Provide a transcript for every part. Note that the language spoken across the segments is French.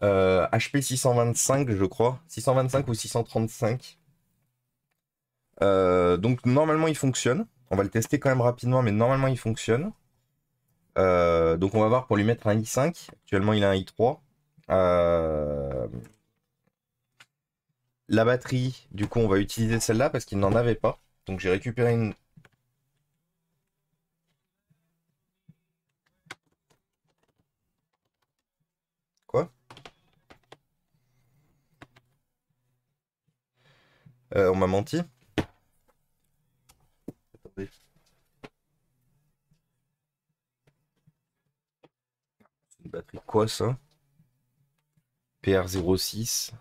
HP euh, 625, je crois. 625 ou 635. Euh, donc normalement il fonctionne. On va le tester quand même rapidement, mais normalement il fonctionne. Euh, donc on va voir pour lui mettre un i5. Actuellement il a un i3. La batterie, du coup on va utiliser celle-là parce qu'il n'en avait pas. Donc j'ai récupéré une Euh, on m'a menti. une batterie quoi ça PR06.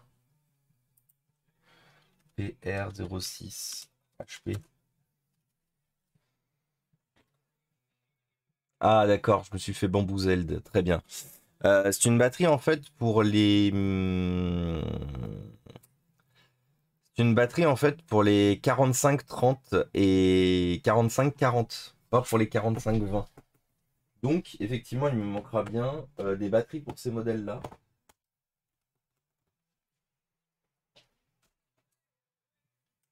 PR06 HP. Ah d'accord, je me suis fait bambouzeld. très bien. Euh, c'est une batterie en fait pour les hmm, une batterie en fait pour les 45-30 et 45-40, pas pour les 45-20. Donc effectivement, il me manquera bien euh, des batteries pour ces modèles-là.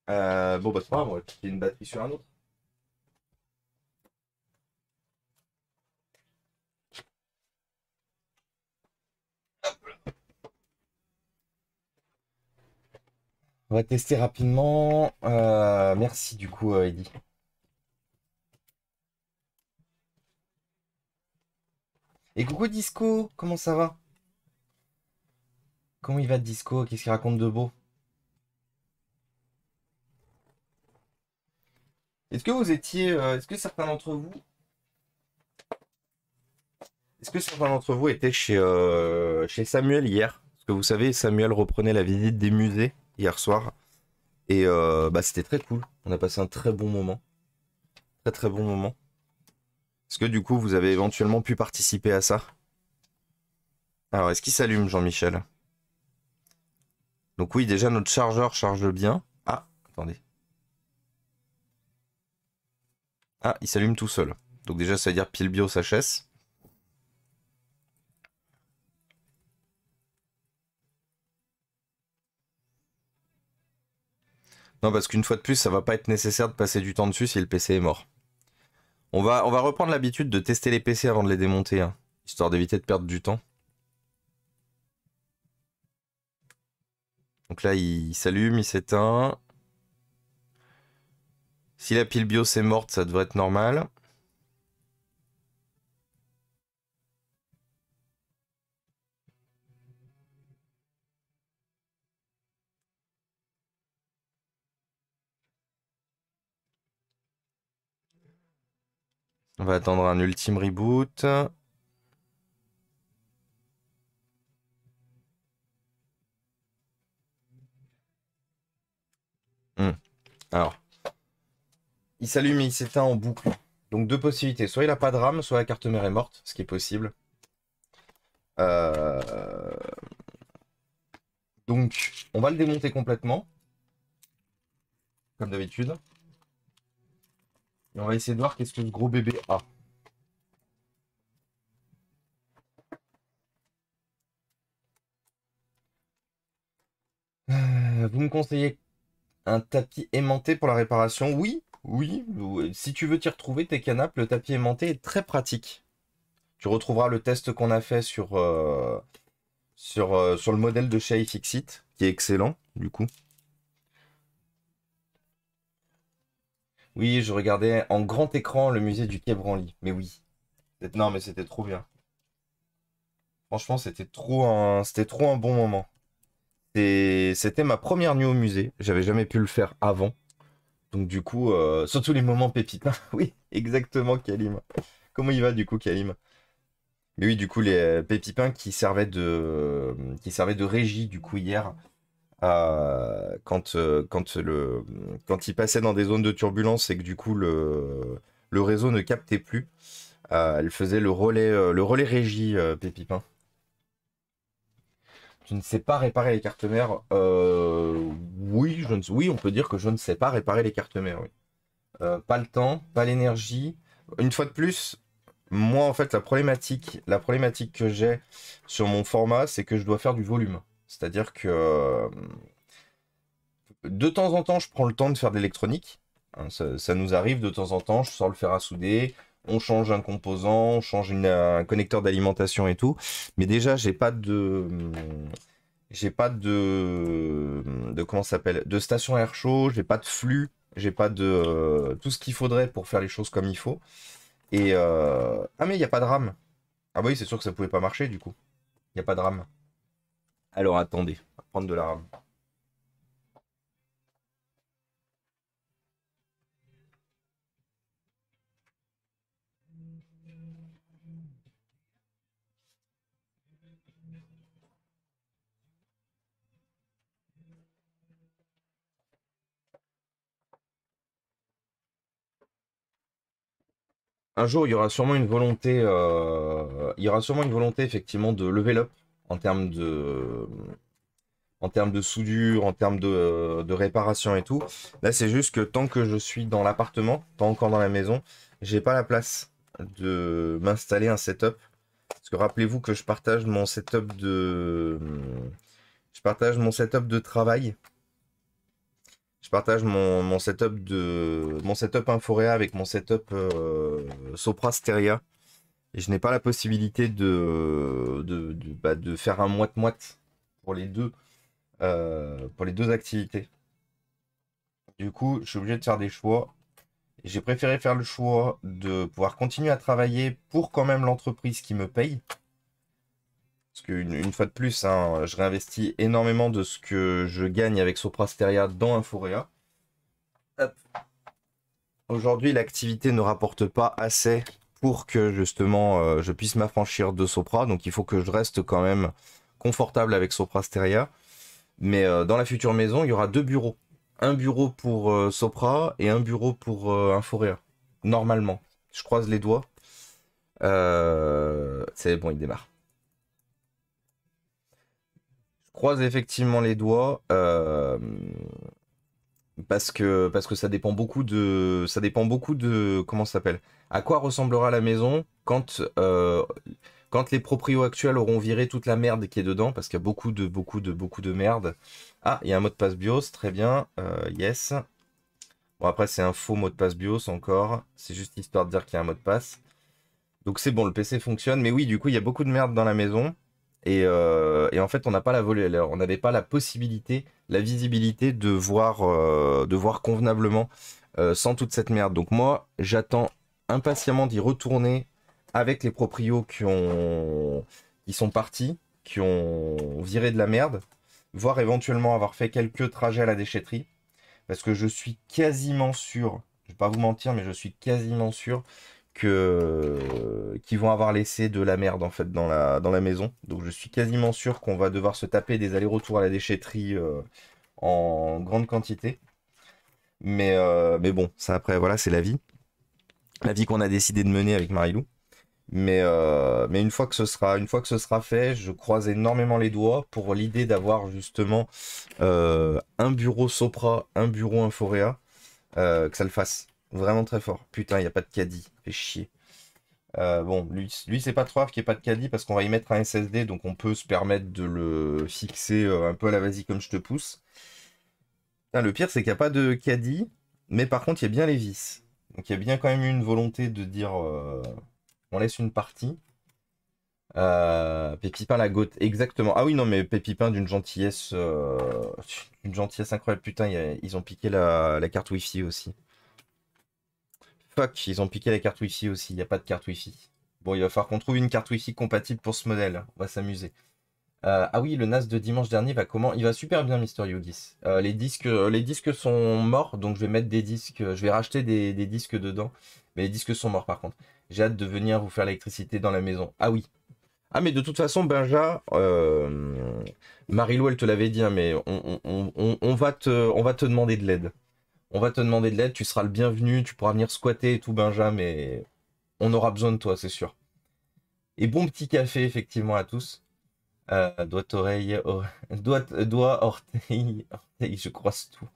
Euh, bon bah c'est pas grave, une batterie sur un autre. On va tester rapidement. Euh, merci du coup, euh, Eddy. Et coucou Disco, comment ça va Comment il va Disco Qu'est-ce qu'il raconte de beau Est-ce que vous étiez. Euh, est-ce que certains d'entre vous. Est-ce que certains d'entre vous étaient chez, chez Samuel hier Parce que vous savez, Samuel reprenait la visite des musées hier soir. Et euh, bah, c'était très cool. On a passé un très bon moment. Très très bon moment. Est-ce que du coup, vous avez éventuellement pu participer à ça Alors, est-ce qu'il s'allume, Jean-Michel Donc oui, déjà, notre chargeur charge bien. Ah, attendez. Ah, il s'allume tout seul. Donc déjà, ça veut dire pile bio HS. Non, parce qu'une fois de plus, ça va pas être nécessaire de passer du temps dessus si le PC est mort. On va, on va reprendre l'habitude de tester les PC avant de les démonter, hein, histoire d'éviter de perdre du temps. Donc là, il s'allume, il s'éteint. Si la pile BIOS est morte, ça devrait être normal. On va attendre un ultime reboot. Hmm. Alors, il s'allume et il s'éteint en boucle. Donc deux possibilités. Soit il n'a pas de RAM, soit la carte mère est morte, ce qui est possible. Euh. Donc, on va le démonter complètement, comme d'habitude on va essayer de voir qu'est-ce que ce gros bébé a. Euh, vous me conseillez un tapis aimanté pour la réparation Oui, oui. Si tu veux t'y retrouver, tes canapes, le tapis aimanté est très pratique. Tu retrouveras le test qu'on a fait sur, euh, sur, euh, sur le modèle de chez iFixit, qui est excellent, du coup. Oui, je regardais en grand écran le musée du Quai Branly. Mais oui. Non, mais c'était trop bien. Franchement, c'était trop un, c'était trop un bon moment. C'était ma première nuit au musée. J'avais jamais pu le faire avant. Donc du coup, euh, surtout les moments pépites. Ah oui, exactement, Kalim. Comment il va du coup, Kalim Mais oui, du coup, les pépipins qui servaient de, qui servaient de régie du coup hier quand, euh, quand, le, quand il passait dans des zones de turbulence et que du coup le, réseau ne captait plus. Euh, elle faisait le relais, euh, le relais régie, Pépipin. Je ne sais pas réparer les cartes mères. oui, je ne... oui, on peut dire que je ne sais pas réparer les cartes mères. pas le temps, pas l'énergie. Une fois de plus, moi en fait la problématique, la problématique que j'ai sur mon format, c'est que je dois faire du volume. C'est-à-dire que euh, de temps en temps, je prends le temps de faire de l'électronique. Hein, ça, nous arrive de temps en temps, je sors le fer à souder, on change un composant, on change un connecteur d'alimentation et tout. Mais déjà, j'ai pas de. J'ai pas de. De comment s'appelle De station air chaud, j'ai pas de flux, j'ai pas de. Euh, tout ce qu'il faudrait pour faire les choses comme il faut. Et. Euh, ah, mais il n'y a pas de RAM. Ah, oui, c'est sûr que ça pouvait pas marcher du coup. Il n'y a pas de RAM. Alors attendez, prendre de la un jour, il y aura sûrement une volonté, euh, il y aura sûrement une volonté effectivement de lever up en termes de en termes de soudure, en termes de, réparation et tout. Là, c'est juste que tant que je suis dans l'appartement, pas encore dans la maison, j'ai pas la place de m'installer un setup. Parce que rappelez-vous que je partage mon setup de je partage mon setup de travail. Je partage mon, setup de mon setup Inforea avec mon setup euh, Sopra Steria et je n'ai pas la possibilité de, de, bah, faire un moite-moite pour les deux euh, pour les deux activités. Du coup, je suis obligé de faire des choix. J'ai préféré faire le choix de pouvoir continuer à travailler pour quand même l'entreprise qui me paye. Parce qu'une fois de plus, hein, je réinvestis énormément de ce que je gagne avec Soprasteria dans Inforea. Aujourd'hui, l'activité ne rapporte pas assez pour que justement euh, je puisse m'affranchir de Sopra. Donc il faut que je reste quand même confortable avec Sopra Steria. Mais euh, dans la future maison, il y aura deux bureaux. Un bureau pour euh, Sopra et un bureau pour Inforia. Normalement. Je croise les doigts. C'est bon, il démarre. Je croise effectivement les doigts parce que parce que ça dépend beaucoup de ça dépend beaucoup de comment ça s'appelle. À quoi ressemblera la maison quand euh, quand les proprios actuels auront viré toute la merde qui est dedans parce qu'il y a beaucoup de beaucoup de beaucoup de merde. Ah, il y a un mot de passe BIOS, très bien. Euh, yes. Bon après c'est un faux mot de passe BIOS encore, c'est juste histoire de dire qu'il y a un mot de passe. Donc c'est bon, le PC fonctionne, mais oui, du coup, il y a beaucoup de merde dans la maison. Euh, et, en fait, on n'a pas la on n'avait pas la possibilité, la visibilité de voir, euh, de voir convenablement euh, sans toute cette merde. Donc moi, j'attends impatiemment d'y retourner avec les proprios qui ont, qui sont partis, qui ont viré de la merde, voire éventuellement avoir fait quelques trajets à la déchetterie, parce que je suis quasiment sûr, je vais pas vous mentir, mais je suis quasiment sûr euh, qui vont avoir laissé de la merde en fait dans la dans la maison. Donc je suis quasiment sûr qu'on va devoir se taper des allers-retours à la déchetterie euh, en grande quantité. Mais euh, mais bon, ça après voilà, c'est la vie. La vie qu'on a décidé de mener avec Marilou. Mais mais une fois que ce sera une fois que ce sera fait, je croise énormément les doigts pour l'idée d'avoir justement un bureau Sopra, un bureau Inforea, que ça le fasse Vraiment très fort. Putain, il n'y a pas de caddie. Fait chier. Euh, bon, lui, c'est pas trop grave qu'il n'y ait pas de caddie parce qu'on va y mettre un SSD, donc on peut se permettre de le fixer euh, un peu à la vas-y comme je te pousse. le pire, c'est qu'il n'y a pas de caddie, mais par contre, il y a bien les vis. Donc il y a bien quand même une volonté de dire euh, on laisse une partie. Euh, Pépipin la gote, exactement. Ah oui, non, mais Pépipin d'une gentillesse, une gentillesse incroyable. Putain, ils ont piqué la carte Wi-Fi aussi ils ont piqué la carte wifi aussi, il n'y a pas de carte wifi. Bon, il va falloir qu'on trouve une carte wifi compatible pour ce modèle, on va s'amuser. Euh, ah oui, le NAS de dimanche dernier va comment Il va super bien, Mister Yogis. Euh, les, disques, euh, les disques sont morts, donc je vais mettre des disques, je vais racheter des, disques dedans. Mais les disques sont morts par contre. J'ai hâte de venir vous faire l'électricité dans la maison. Ah oui. Ah mais de toute façon, Benja, marie Marilou, elle te l'avait dit, hein, mais on, va te, on va te demander de l'aide on va te demander de l'aide, tu seras le bienvenu, tu pourras venir squatter et tout, Benjamin, mais on aura besoin de toi, c'est sûr. Et bon petit café, effectivement, à tous. Euh, doigt, oreille, or... doigt, doigt, orteil, je croise tout.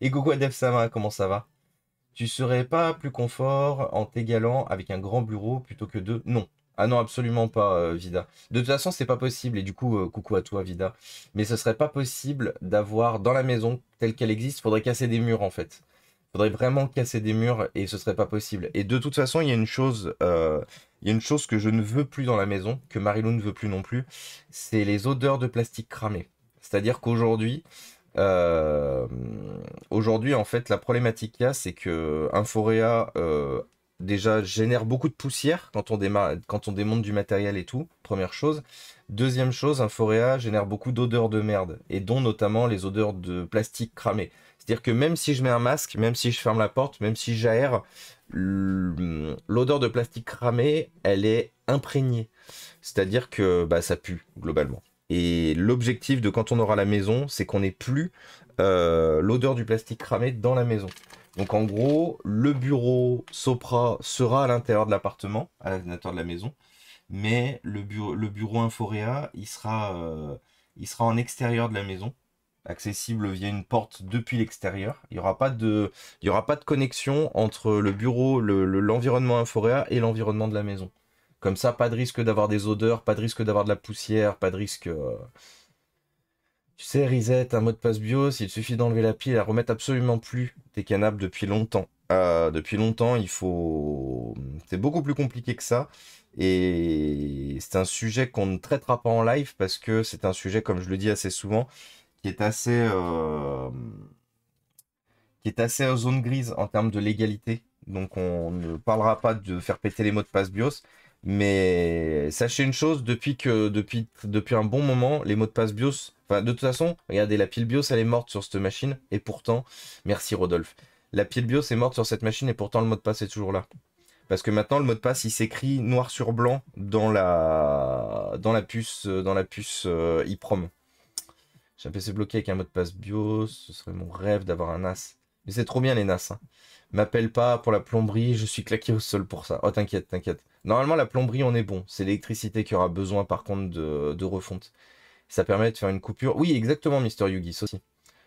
Et coucou ça va comment ça va Tu serais pas plus confort en t'égalant avec un grand bureau plutôt que deux Non, ah non, absolument pas, euh, Vida. De toute façon, c'est pas possible, et du coup, euh, coucou à toi, Vida. Mais ce serait pas possible d'avoir dans la maison telle qu'elle existe, il faudrait casser des murs en fait. Il Faudrait vraiment casser des murs et ce serait pas possible. Et de toute façon, il y a une chose, euh, il y a une chose que je ne veux plus dans la maison, que Marilou ne veut plus non plus, c'est les odeurs de plastique cramé. C'est-à-dire qu'aujourd'hui, aujourd'hui, en fait, la problématique qu'il y a, c'est que un déjà génère beaucoup de poussière quand on, démonte du matériel et tout, première chose. Deuxième chose, un Forea génère beaucoup d'odeurs de merde, et dont notamment les odeurs de plastique cramé. C'est-à-dire que même si je mets un masque, même si je ferme la porte, même si j'aère, l'odeur de plastique cramé, elle est imprégnée. C'est-à-dire que bah, ça pue, globalement. Et l'objectif de quand on aura la maison, c'est qu'on n'ait plus euh, l'odeur du plastique cramé dans la maison. Donc en gros, le bureau Sopra sera à l'intérieur de l'appartement, à l'intérieur de la maison, mais le bureau, le bureau il sera, euh, il sera en extérieur de la maison, accessible via une porte depuis l'extérieur. Il n'y aura, pas de, y aura pas de connexion entre le bureau, l'environnement le, et l'environnement de la maison. Comme ça, pas de risque d'avoir des odeurs, pas de risque d'avoir de la poussière, pas de risque... Euh, tu sais, reset, un mot de passe BIOS, il suffit d'enlever la pile, la remettre absolument plus tes canapes depuis longtemps. Euh, depuis longtemps, il faut. C'est beaucoup plus compliqué que ça. Et c'est un sujet qu'on ne traitera pas en live parce que c'est un sujet, comme je le dis assez souvent, qui est assez. Euh, qui est assez zone grise en termes de légalité. Donc on ne parlera pas de faire péter les mots de passe BIOS. Mais sachez une chose, depuis que depuis, depuis un bon moment, les mots de passe BIOS, enfin de toute façon, regardez, la pile BIOS elle est morte sur cette machine, et pourtant, merci Rodolphe, la pile BIOS est morte sur cette machine et pourtant le mot de passe est toujours là. Parce que maintenant le mot de passe il s'écrit noir sur blanc dans la dans la puce euh, dans la puce euh, EEPROM. J'ai un PC bloqué avec un mot de passe BIOS, ce serait mon rêve d'avoir un NAS. Mais c'est trop bien les NAS. Hein m'appelle pas pour la plomberie, je suis claqué au sol pour ça. Oh, t'inquiète, t'inquiète. Normalement, la plomberie, on est bon. C'est l'électricité qui aura besoin, par contre, de, refonte. Ça permet de faire une coupure. Oui, exactement, Mister Yugi, aussi.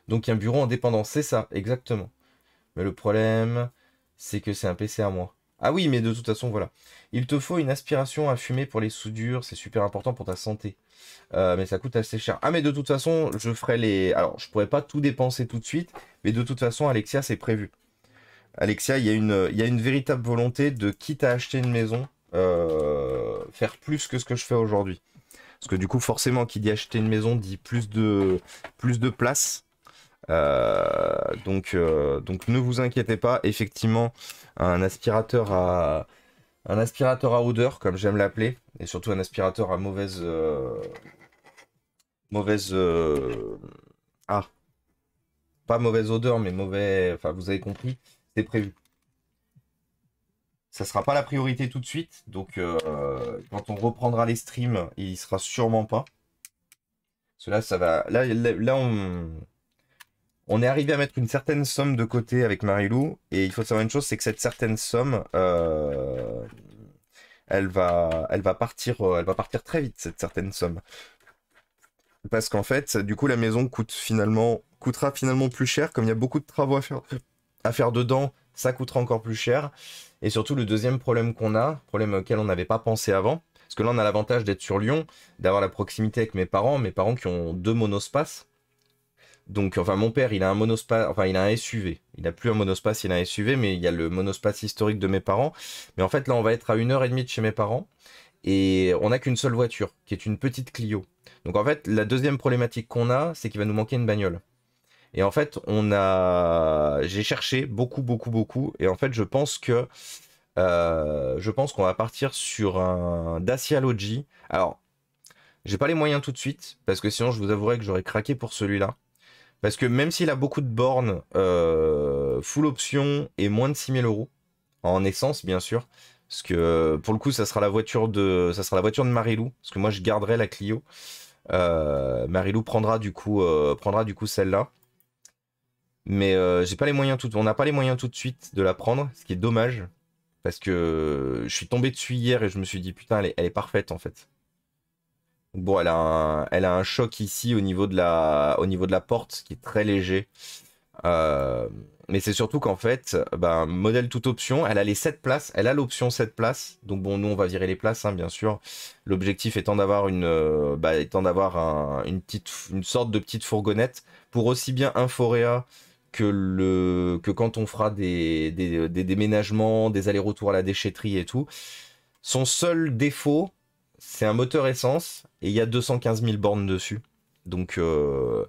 Donc, il y a un bureau indépendant, c'est ça, exactement. Mais le problème, c'est que c'est un PC à moi. Ah oui, mais de toute façon, voilà. Il te faut une aspiration à fumer pour les soudures, c'est super important pour ta santé. Euh, mais ça coûte assez cher. Ah, mais de toute façon, je ferai les. Alors, je pourrais pas tout dépenser tout de suite, mais de toute façon, Alexia, c'est prévu. Alexia, il y, a une, véritable volonté de, quitte à acheter une maison, euh, faire plus que ce que je fais aujourd'hui. Parce que du coup, forcément, qui dit acheter une maison dit plus de, plus de place. Euh, donc, euh, donc ne vous inquiétez pas, effectivement, un aspirateur à, un aspirateur à odeur, comme j'aime l'appeler, et surtout un aspirateur à mauvaise. mauvaise. ah Pas mauvaise odeur, mais mauvais. Enfin, vous avez compris. C'est prévu. Ça sera pas la priorité tout de suite. Donc, euh, quand on reprendra les streams, il sera sûrement pas. Cela, ça va. Là, là, on... est arrivé à mettre une certaine somme de côté avec Marilou. Et il faut savoir une chose c'est que cette certaine somme, euh, elle, va... Elle, va partir, euh, elle va partir très vite, cette certaine somme parce qu'en fait, du coup, la maison coûte finalement, coûtera finalement plus cher, comme il y a beaucoup de travaux à faire à faire dedans, ça coûtera encore plus cher. Et surtout, le deuxième problème qu'on a, problème auquel on n'avait pas pensé avant, parce que là, on a l'avantage d'être sur Lyon, d'avoir la proximité avec mes parents, mes parents qui ont deux monospaces. Donc, enfin, mon père, il a un monospace, enfin, il a un SUV. Il n'a plus un monospace, il a un SUV, mais il y a le monospace historique de mes parents. Mais en fait, là, on va être à une heure et demie de chez mes parents. Et on n'a qu'une seule voiture, qui est une petite Clio. Donc, en fait, la deuxième problématique qu'on a, c'est qu'il va nous manquer une bagnole. Et en fait, on a, j'ai cherché beaucoup, beaucoup, beaucoup. Et en fait, je pense que, euh, je pense qu'on va partir sur un Dacia Logi. Alors, j'ai pas les moyens tout de suite parce que sinon, je vous avouerai que j'aurais craqué pour celui-là. Parce que même s'il a beaucoup de bornes, euh, full option et moins de 6000 euros en essence, bien sûr. Parce que pour le coup, ça sera la voiture de, ça sera la voiture de Marilou. Parce que moi, je garderai la Clio. Euh, Marilou prendra du coup, prendra du coup celle-là. Mais euh, j'ai pas les moyens tout... on n'a pas les moyens tout de suite de la prendre, ce qui est dommage. Parce que euh, je suis tombé dessus hier et je me suis dit, putain, elle est, parfaite en fait. Bon, elle a, un, elle a un choc ici au niveau de la, au niveau de la porte qui est très léger. Euh, mais c'est surtout qu'en fait, ben, modèle toute option, elle a les 7 places, elle a l'option 7 places. Donc bon, nous on va virer les places, hein, bien sûr. L'objectif étant d'avoir une, bah, étant d'avoir une petite, une sorte de petite fourgonnette pour aussi bien un Forea que, le, que quand on fera des, déménagements, des allers-retours à la déchetterie et tout, son seul défaut, c'est un moteur essence et il y a 215 000 bornes dessus. Donc, euh,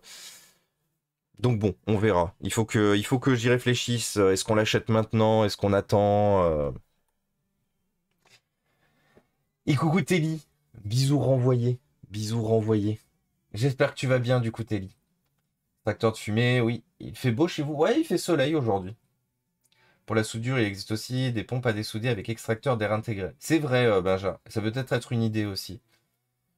donc bon, on verra. Il faut que, il faut que j'y réfléchisse. Est-ce qu'on l'achète maintenant Est-ce qu'on attend Et euh? coucou Telly, bisous renvoyés, bisous renvoyés. J'espère que tu vas bien du coup Telly. Facteur de fumée, oui, il fait beau chez vous Ouais, il fait soleil aujourd'hui. Pour la soudure, il existe aussi des pompes à dessouder avec extracteur d'air intégré. C'est vrai, euh, Benjamin. Ça peut être être une idée aussi.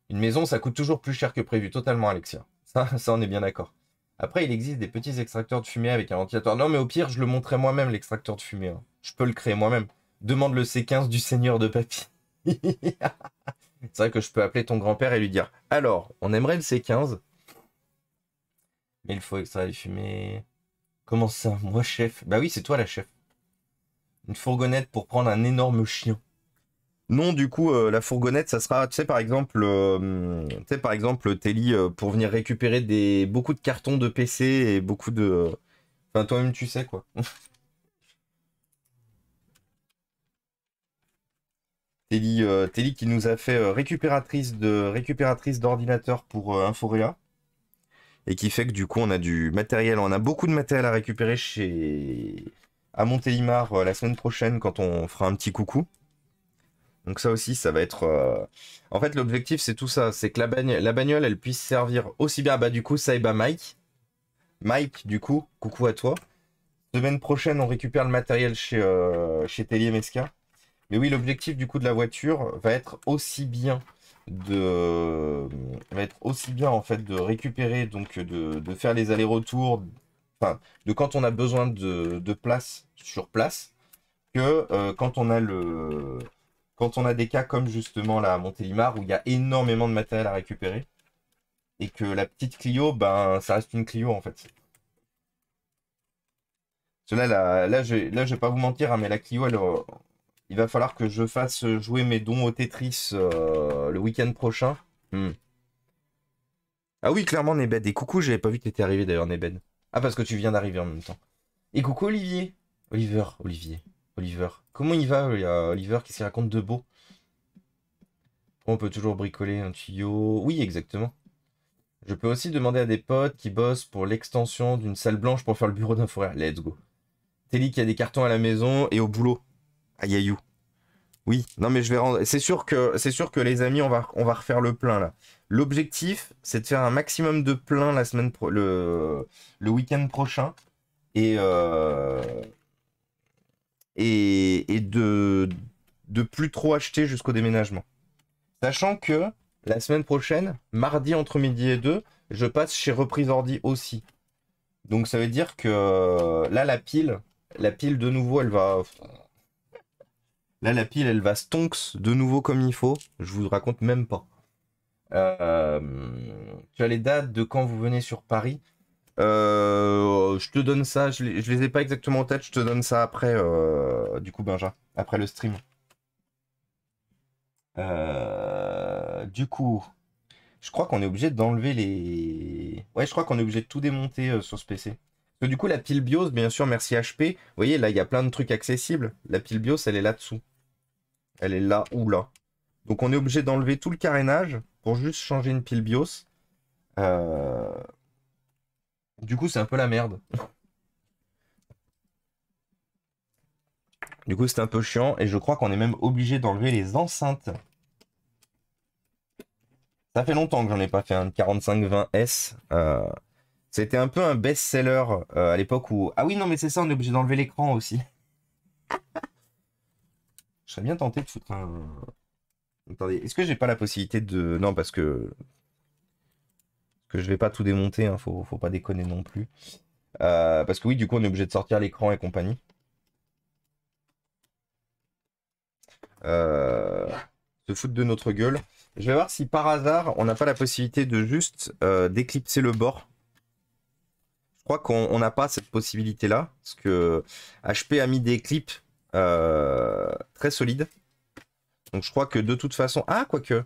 Une maison, ça coûte toujours plus cher que prévu. Totalement, Alexia. Ça, ça on est bien d'accord. Après, il existe des petits extracteurs de fumée avec un ventilateur. Non, mais au pire, je le montrerai moi-même, l'extracteur de fumée. Hein. Je peux le créer moi-même. Demande le C15 du seigneur de papy. C'est vrai que je peux appeler ton grand-père et lui dire Alors, on aimerait le C15, mais il faut extraire les fumées. Comment ça Moi, chef Bah oui, c'est toi la chef. Une fourgonnette pour prendre un énorme chien. Non, du coup, euh, la fourgonnette, ça sera, tu sais, par exemple, euh, tu sais, par exemple, Telly, euh, pour venir récupérer des, beaucoup de cartons de PC et beaucoup de. Enfin, toi-même, tu sais, quoi. Telly, qui nous a fait récupératrice de récupératrice d'ordinateur pour Inforea et qui fait que du coup on a du matériel, on a beaucoup de matériel à récupérer chez à Montélimar euh, la semaine prochaine quand on fera un petit coucou. Donc ça aussi, ça va être. Euh, en fait, l'objectif c'est tout ça, c'est que la, bagnole, la bagnole, elle puisse servir aussi bien. Bah du coup, ça et bah Mike, Mike, du coup, coucou à toi. Semaine prochaine, on récupère le matériel chez euh, chez Mesca. Mais oui, l'objectif du coup de la voiture va être aussi bien de euh, va être aussi bien en fait de récupérer donc de, faire les allers-retours enfin de quand on a besoin de, place sur place que euh, quand on a le quand on a des cas comme justement la Montélimar où il y a énormément de matériel à récupérer et que la petite Clio ben ça reste une Clio en fait cela là là je là je vais pas vous mentir hein, mais la Clio elle euh, il va falloir que je fasse jouer mes dons au Tetris euh, le week-end prochain. Hmm. Ah oui, clairement, Nebed. Et coucou, j'avais pas vu que t'étais arrivé d'ailleurs, Nebed. Ah, parce que tu viens d'arriver en même temps. Et coucou, Olivier. Oliver, Olivier. Oliver. Comment il va, euh, Oliver Qui ce raconte de beau On peut toujours bricoler un tuyau. Oui, exactement. Je peux aussi demander à des potes qui bossent pour l'extension d'une salle blanche pour faire le bureau d'un forêt. Let's go. Telly qui a des cartons à la maison et au boulot aïe Oui, non mais je vais rendre. C'est sûr que c'est sûr que les amis, on va on va refaire le plein là. L'objectif, c'est de faire un maximum de plein la semaine pro... le le week-end prochain et euh, et, et de de plus trop acheter jusqu'au déménagement. Sachant que la semaine prochaine, mardi entre midi et 2, je passe chez Reprise Ordi aussi. Donc ça veut dire que euh, là la pile, la pile de nouveau, elle va Là, la pile, elle va stonks de nouveau comme il faut. Je vous raconte même pas. Euh, tu as les dates de quand vous venez sur Paris. Euh, je te donne ça, je ne les ai pas exactement en tête, je te donne ça après, euh, du coup, Benja, après le stream. du coup, je crois qu'on est obligé d'enlever les. Ouais, je crois qu'on est obligé de tout démonter sur ce PC du coup, la pile BIOS, bien sûr, merci HP. Vous voyez, là, il y a plein de trucs accessibles. La pile BIOS, elle est là-dessous. Elle est là ou là. Donc, on est obligé d'enlever tout le carénage pour juste changer une pile BIOS. Euh, du coup, c'est un peu la merde. du coup, c'est un peu chiant. Et je crois qu'on est même obligé d'enlever les enceintes. Ça fait longtemps que j'en ai pas fait un 4520S. Euh... C'était un peu un best-seller euh, à l'époque où. Ah oui, non, mais c'est ça, on est obligé d'enlever l'écran aussi. Je serais bien tenté de foutre un. Attendez, est-ce que j'ai pas la possibilité de. Non, parce que. Que je vais pas tout démonter, hein, faut, faut pas déconner non plus. Euh, parce que oui, du coup, on est obligé de sortir l'écran et compagnie. Euh, se foutre de notre gueule. Je vais voir si par hasard, on n'a pas la possibilité de juste d'éclipser le bord crois qu'on n'a pas cette possibilité-là, parce que HP a mis des clips euh, très solides. Donc je crois que de toute façon... Ah, quoique...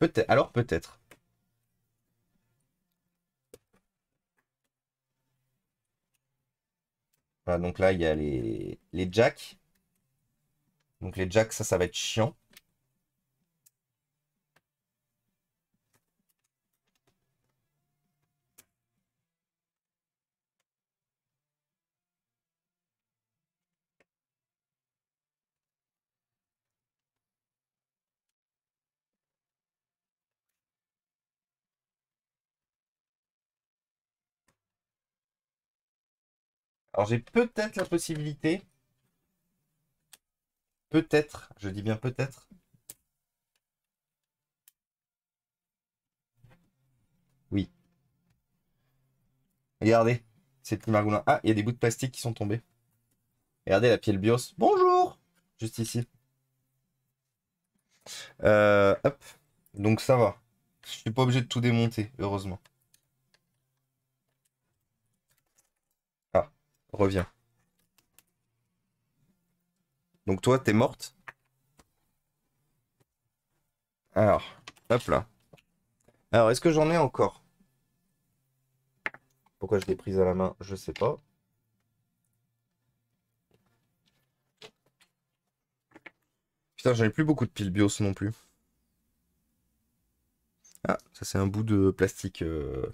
Peut-être. Alors peut-être. donc là, il y a les, les jacks. Donc les jacks, ça, ça va être chiant. Alors j'ai peut-être la possibilité, peut-être, je dis bien peut-être, oui. Regardez, c'est petit margoulin. Ah, il y a des bouts de plastique qui sont tombés. Regardez la pièce bios. Bonjour Juste ici. Euh, hop. Donc ça va. Je suis pas obligé de tout démonter, heureusement. Reviens. Donc toi, t'es morte. Alors, hop là. Alors, est-ce que j'en ai encore Pourquoi je l'ai prise à la main Je sais pas. Putain, j'en ai plus beaucoup de piles bios non plus. Ah, ça c'est un bout de plastique. Euh,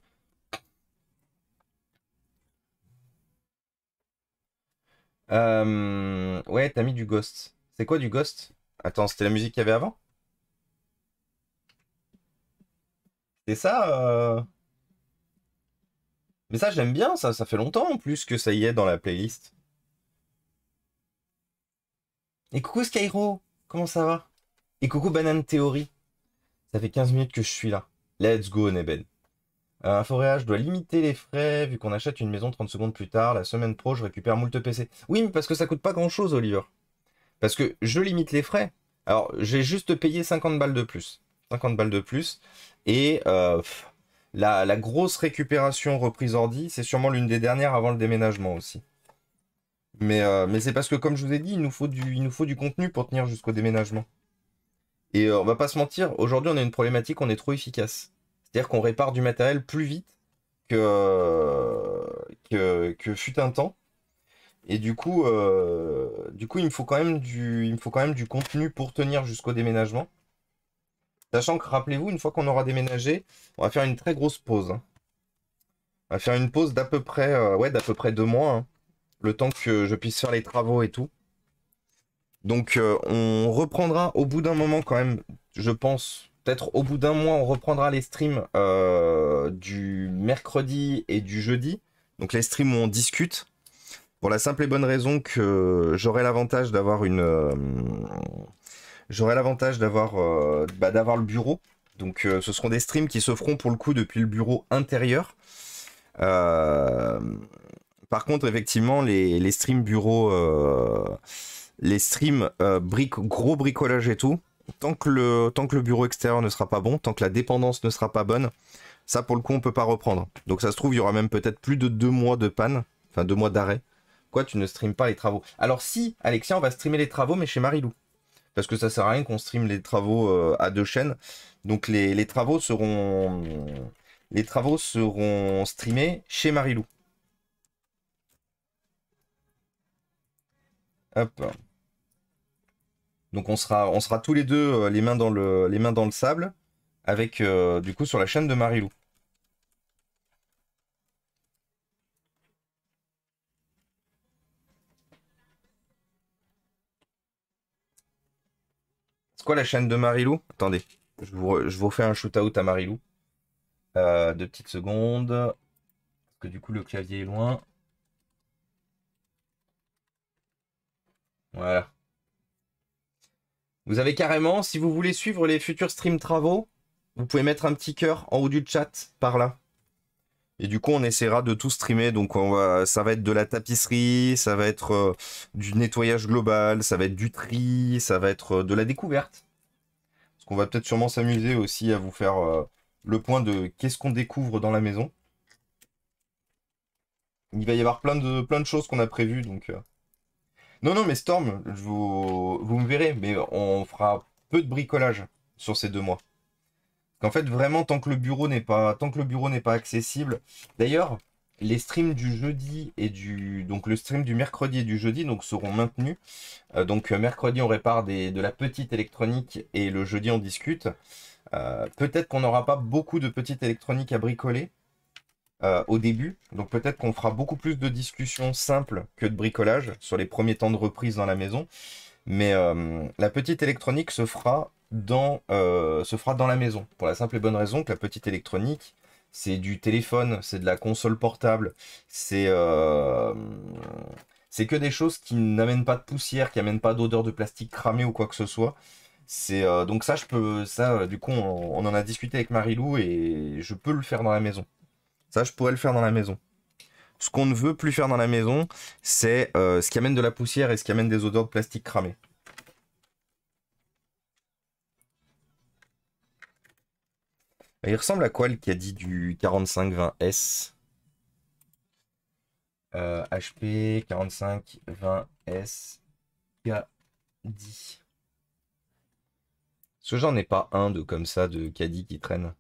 Euh... Ouais, t'as mis du Ghost. C'est quoi du Ghost Attends, c'était la musique qu'il y avait avant C'est ça euh Mais ça, j'aime bien, ça, ça fait longtemps en plus que ça y est dans la playlist. Et coucou Skyro, comment ça va Et coucou Banane Theory. Ça fait 15 minutes que je suis là. Let's go, Neben un euh, forage doit limiter les frais vu qu'on achète une maison 30 secondes plus tard. La semaine pro, je récupère moult PC. Oui, mais parce que ça coûte pas grand chose, Oliver. Parce que je limite les frais. Alors, j'ai juste payé 50 balles de plus. 50 balles de plus. Et euh, la, grosse récupération reprise ordi, c'est sûrement l'une des dernières avant le déménagement aussi. Mais, euh, c'est parce que, comme je vous ai dit, il nous faut du, contenu pour tenir jusqu'au déménagement. Et on va pas se mentir, aujourd'hui on a une problématique, on est trop efficace. C'est-à-dire qu'on répare du matériel plus vite que, euh, que, fut un temps. Et du coup, euh, du coup, il me faut quand même du, il faut quand même du contenu pour tenir jusqu'au déménagement. Sachant que, rappelez-vous, une fois qu'on aura déménagé, on va faire une très grosse pause. Hein. On va faire une pause d'à peu près, euh, ouais, d'à peu près deux mois, hein, le temps que je puisse faire les travaux et tout. Donc, on reprendra au bout d'un moment quand même, je pense, peut-être au bout d'un mois, on reprendra les streams euh, du mercredi et du jeudi. Donc les streams où on discute. Pour la simple et bonne raison que j'aurai l'avantage d'avoir une. Euh, j'aurai l'avantage d'avoir euh, bah, d'avoir le bureau. Donc ce seront des streams qui se feront pour le coup depuis le bureau intérieur. par contre, effectivement, les, streams bureau. les streams bric gros bricolage et tout, tant que, le, que le bureau extérieur ne sera pas bon, tant que la dépendance ne sera pas bonne, ça pour le coup on ne peut pas reprendre. Donc ça se trouve, il y aura même peut-être plus de deux mois de panne, enfin deux mois d'arrêt. Quoi, tu ne streames pas les travaux Alors si, Alexia, on va streamer les travaux, mais chez Marilou. Parce que ça sert à rien qu'on stream les travaux euh, à deux chaînes. Donc les, les, travaux seront. Les travaux seront streamés chez Marilou. Hop. Donc on sera, on sera tous les deux euh, les, mains dans le, les mains dans le sable, avec euh, du coup sur la chaîne de Marilou. C'est quoi la chaîne de Marilou Attendez, je vous, je vous fais un shootout à Marilou. Euh, deux petites secondes. Parce que du coup le clavier est loin. Voilà. Vous avez carrément, si vous voulez suivre les futurs stream travaux, vous pouvez mettre un petit cœur en haut du chat par là. Et du coup, on essaiera de tout streamer. Donc, on va, ça va être de la tapisserie, ça va être euh, du nettoyage global, ça va être du tri, ça va être euh, de la découverte. Parce qu'on va peut-être sûrement s'amuser aussi à vous faire euh, le point de qu'est-ce qu'on découvre dans la maison. Il va y avoir plein de, plein de choses qu'on a prévues. Donc, non, non, mais Storm, vous... vous me verrez, mais on fera peu de bricolage sur ces deux mois. En fait, vraiment, tant que le bureau n'est pas, tant que le bureau n'est pas accessible. D'ailleurs, les streams du jeudi et du, donc le stream du mercredi et du jeudi, donc seront maintenus. Euh, donc euh, mercredi, on répare de la petite électronique et le jeudi, on discute. Euh, peut-être qu'on n'aura pas beaucoup de petite électronique à bricoler. Euh, au début. Donc peut-être qu'on fera beaucoup plus de discussions simples que de bricolage sur les premiers temps de reprise dans la maison. Mais euh, la petite électronique se fera, dans, euh, fera dans la maison. Pour la simple et bonne raison que la petite électronique, c'est du téléphone, c'est de la console portable, c'est c'est que des choses qui n'amènent pas de poussière, qui n'amènent pas d'odeur de plastique cramé ou quoi que ce soit. C'est donc ça, je peux ça. Du coup, on, on, en a discuté avec Marilou et je peux le faire dans la maison. Ça, je pourrais le faire dans la maison. Ce qu'on ne veut plus faire dans la maison, c'est euh, ce qui amène de la poussière et ce qui amène des odeurs de plastique cramé. Bah, il ressemble à quoi le caddie du 4520S HP 4520S caddie. Ce genre n'est pas un de comme ça de caddie qui traîne.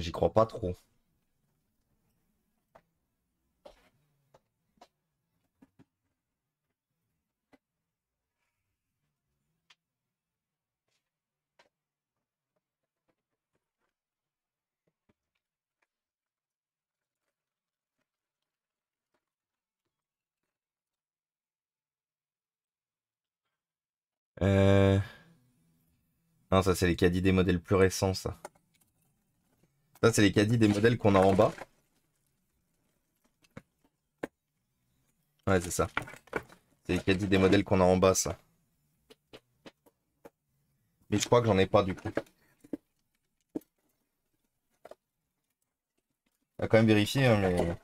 J'y crois pas trop. Euh. Non, ça c'est les caddies des modèles plus récents, ça. Ça, c'est les caddies des modèles qu'on a en bas. Ouais, c'est ça. C'est les caddies des modèles qu'on a en bas, ça. Mais je crois que j'en ai pas, du coup. On va quand même vérifier, hein, mais...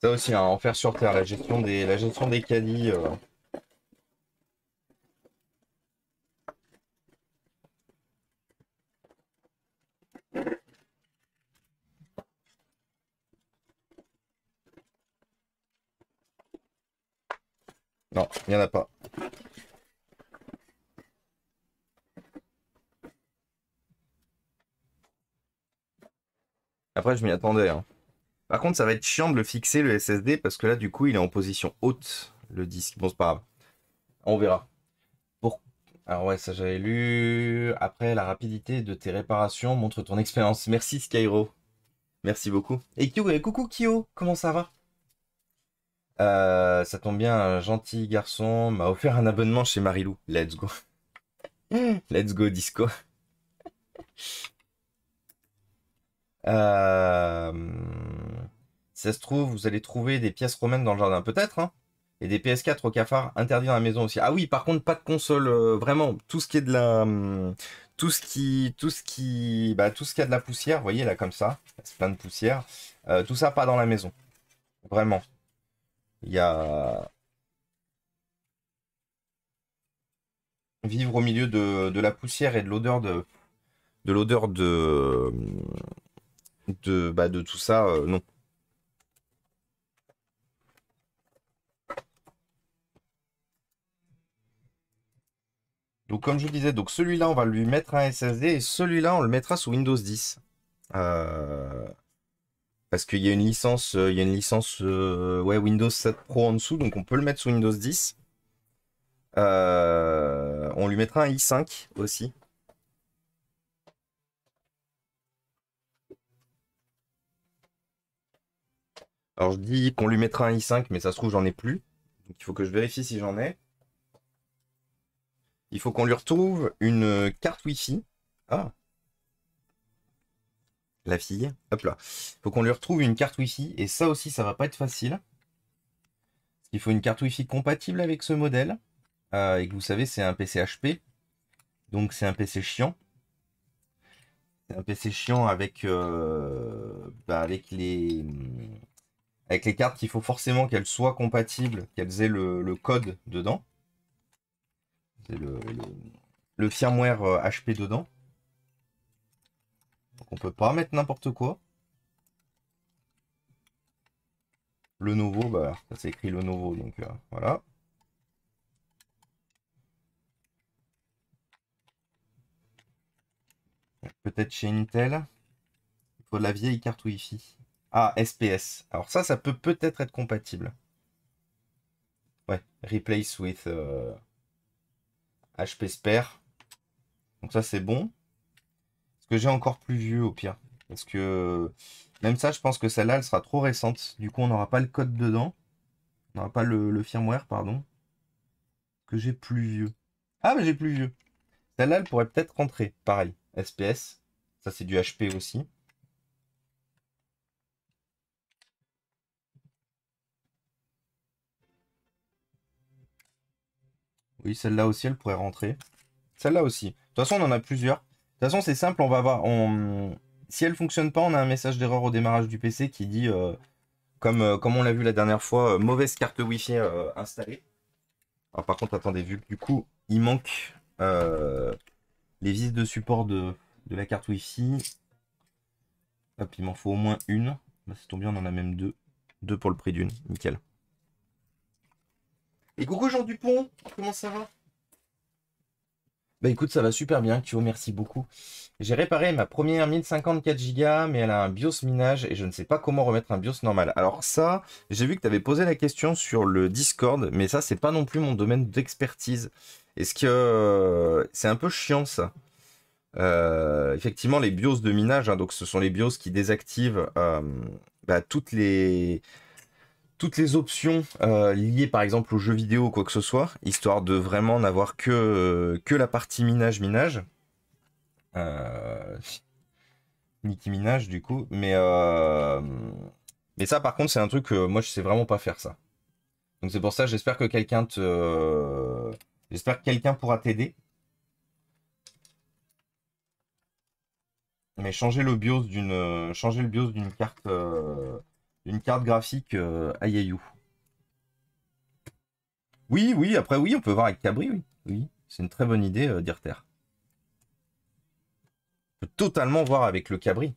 Ça aussi, hein, en faire sur terre, la gestion des, la gestion des caddies... Euh, Non, il n'y en a pas. Après, je m'y attendais. Hein. Par contre, ça va être chiant de le fixer, le SSD, parce que là, du coup, il est en position haute, le disque. Bon, c'est pas grave. On verra. Pour... Alors ouais, ça j'avais lu. Après, la rapidité de tes réparations montre ton expérience. Merci Skyro. Merci beaucoup. Et Kyo, coucou Kyo, comment ça va euh, ça tombe bien, un gentil garçon m'a offert un abonnement chez Marilou. Let's go. Let's go disco. Euh, ça se trouve, vous allez trouver des pièces romaines dans le jardin, peut-être. Hein. et des PS4 au cafard interdits dans la maison aussi. Ah oui, par contre, pas de console, euh, vraiment. Tout ce qui est de la. Hum, tout ce qui. Tout ce qui. Bah, tout ce qui a de la poussière, vous voyez là, comme ça. C'est plein de poussière. tout ça, pas dans la maison. Vraiment. Il y a vivre au milieu de, la poussière et de l'odeur de, de l'odeur de de, bah, de tout ça, euh, non. Donc comme je disais, donc celui-là on va lui mettre un SSD et celui-là on le mettra sous Windows 10. Euh... Parce qu'il y a une licence, euh, il y a une licence euh, Windows 7 Pro en dessous, donc on peut le mettre sous Windows 10. Euh, on lui mettra un i5 aussi, Alors je dis qu'on lui mettra un i5, mais ça se trouve j'en ai plus. Donc il faut que je vérifie si j'en ai. Il faut qu'on lui retrouve une carte Wi-Fi. Ah, la fille. Hop là. Faut qu'on lui retrouve une carte Wi-Fi. Et ça aussi, ça va pas être facile. Il faut une carte Wi-Fi compatible avec ce modèle. Euh, et que vous savez, c'est un PC HP. Donc c'est un PC chiant. C'est un PC chiant avec, euh, bah, avec, les, avec les cartes qu'il faut forcément qu'elles soient compatibles, qu'elles aient le, code dedans. le firmware HP euh, dedans. Donc on peut pas mettre n'importe quoi. Le nouveau, bah, ça s'écrit le nouveau, donc euh, voilà. Peut-être chez Intel. Il faut de la vieille carte Wi-Fi. Ah, SPS. Alors ça, ça peut peut-être être compatible. Ouais, replace with HP euh, Spare. Donc ça, c'est bon que j'ai encore plus vieux au pire. Parce que même ça, je pense que celle-là, elle sera trop récente. Du coup, on n'aura pas le code dedans. On n'aura pas le, firmware, pardon. Que j'ai plus vieux. Ah, mais j'ai plus vieux. Celle-là, elle pourrait peut-être rentrer. Pareil, SPS. Ça, c'est du HP aussi. Oui, celle-là aussi, elle pourrait rentrer. Celle-là aussi. De toute façon, on en a plusieurs. De toute façon, c'est simple, on va voir. Si elle fonctionne pas, on a un message d'erreur au démarrage du PC qui dit, euh, comme, euh, comme on l'a vu la dernière fois, euh, mauvaise carte Wi-Fi installée. par contre, attendez, vu que du coup, il manque les vis de support de, la carte Wi-Fi. Hop, il m'en faut au moins une. Bah, c'est tombé, on en a même deux. Deux pour le prix d'une, nickel. Et coucou Jean Dupont, comment ça va bah écoute, ça va super bien, Kyo, merci beaucoup. J'ai réparé ma première 1054 Go, mais elle a un BIOS minage et je ne sais pas comment remettre un BIOS normal. Alors ça, j'ai vu que tu avais posé la question sur le Discord, mais ça, c'est pas non plus mon domaine d'expertise. Est-ce que euh, c'est un peu chiant ça euh, Effectivement, les BIOS de minage, hein, donc ce sont les BIOS qui désactivent euh, bah, toutes les toutes les options euh, liées par exemple aux jeux vidéo ou quoi que ce soit, histoire de vraiment n'avoir que, euh, que la partie minage-minage. Euh... Minage du coup, mais, euh, mais ça par contre c'est un truc que moi je sais vraiment pas faire ça. Donc c'est pour ça j'espère que quelqu'un te... J'espère que quelqu'un pourra t'aider. Mais changer le BIOS d'une... Changer le BIOS d'une carte une carte graphique euh, Oui, oui, après oui, on peut voir avec Cabri, oui. Oui, c'est une très bonne idée euh, d'Irter. On peut totalement voir avec le Cabri.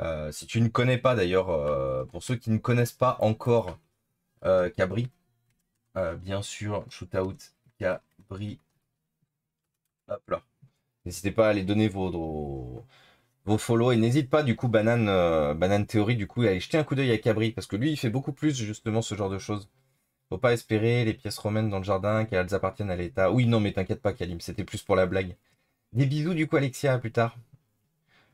Euh, si tu ne connais pas d'ailleurs, euh, pour ceux qui ne connaissent pas encore euh, Cabri, bien sûr, out Cabri. Hop là. N'hésitez pas à aller donner vos, vos follow. Et n'hésite pas, du coup, Banane, euh, Banane Théorie, du coup, à aller jeter un coup d'œil à Cabri, parce que lui, il fait beaucoup plus, justement, ce genre de choses. Faut pas espérer les pièces romaines dans le jardin, qu'elles appartiennent à l'État. Oui, non, mais t'inquiète pas, Kalim, c'était plus pour la blague. Des bisous, du coup, Alexia, plus tard.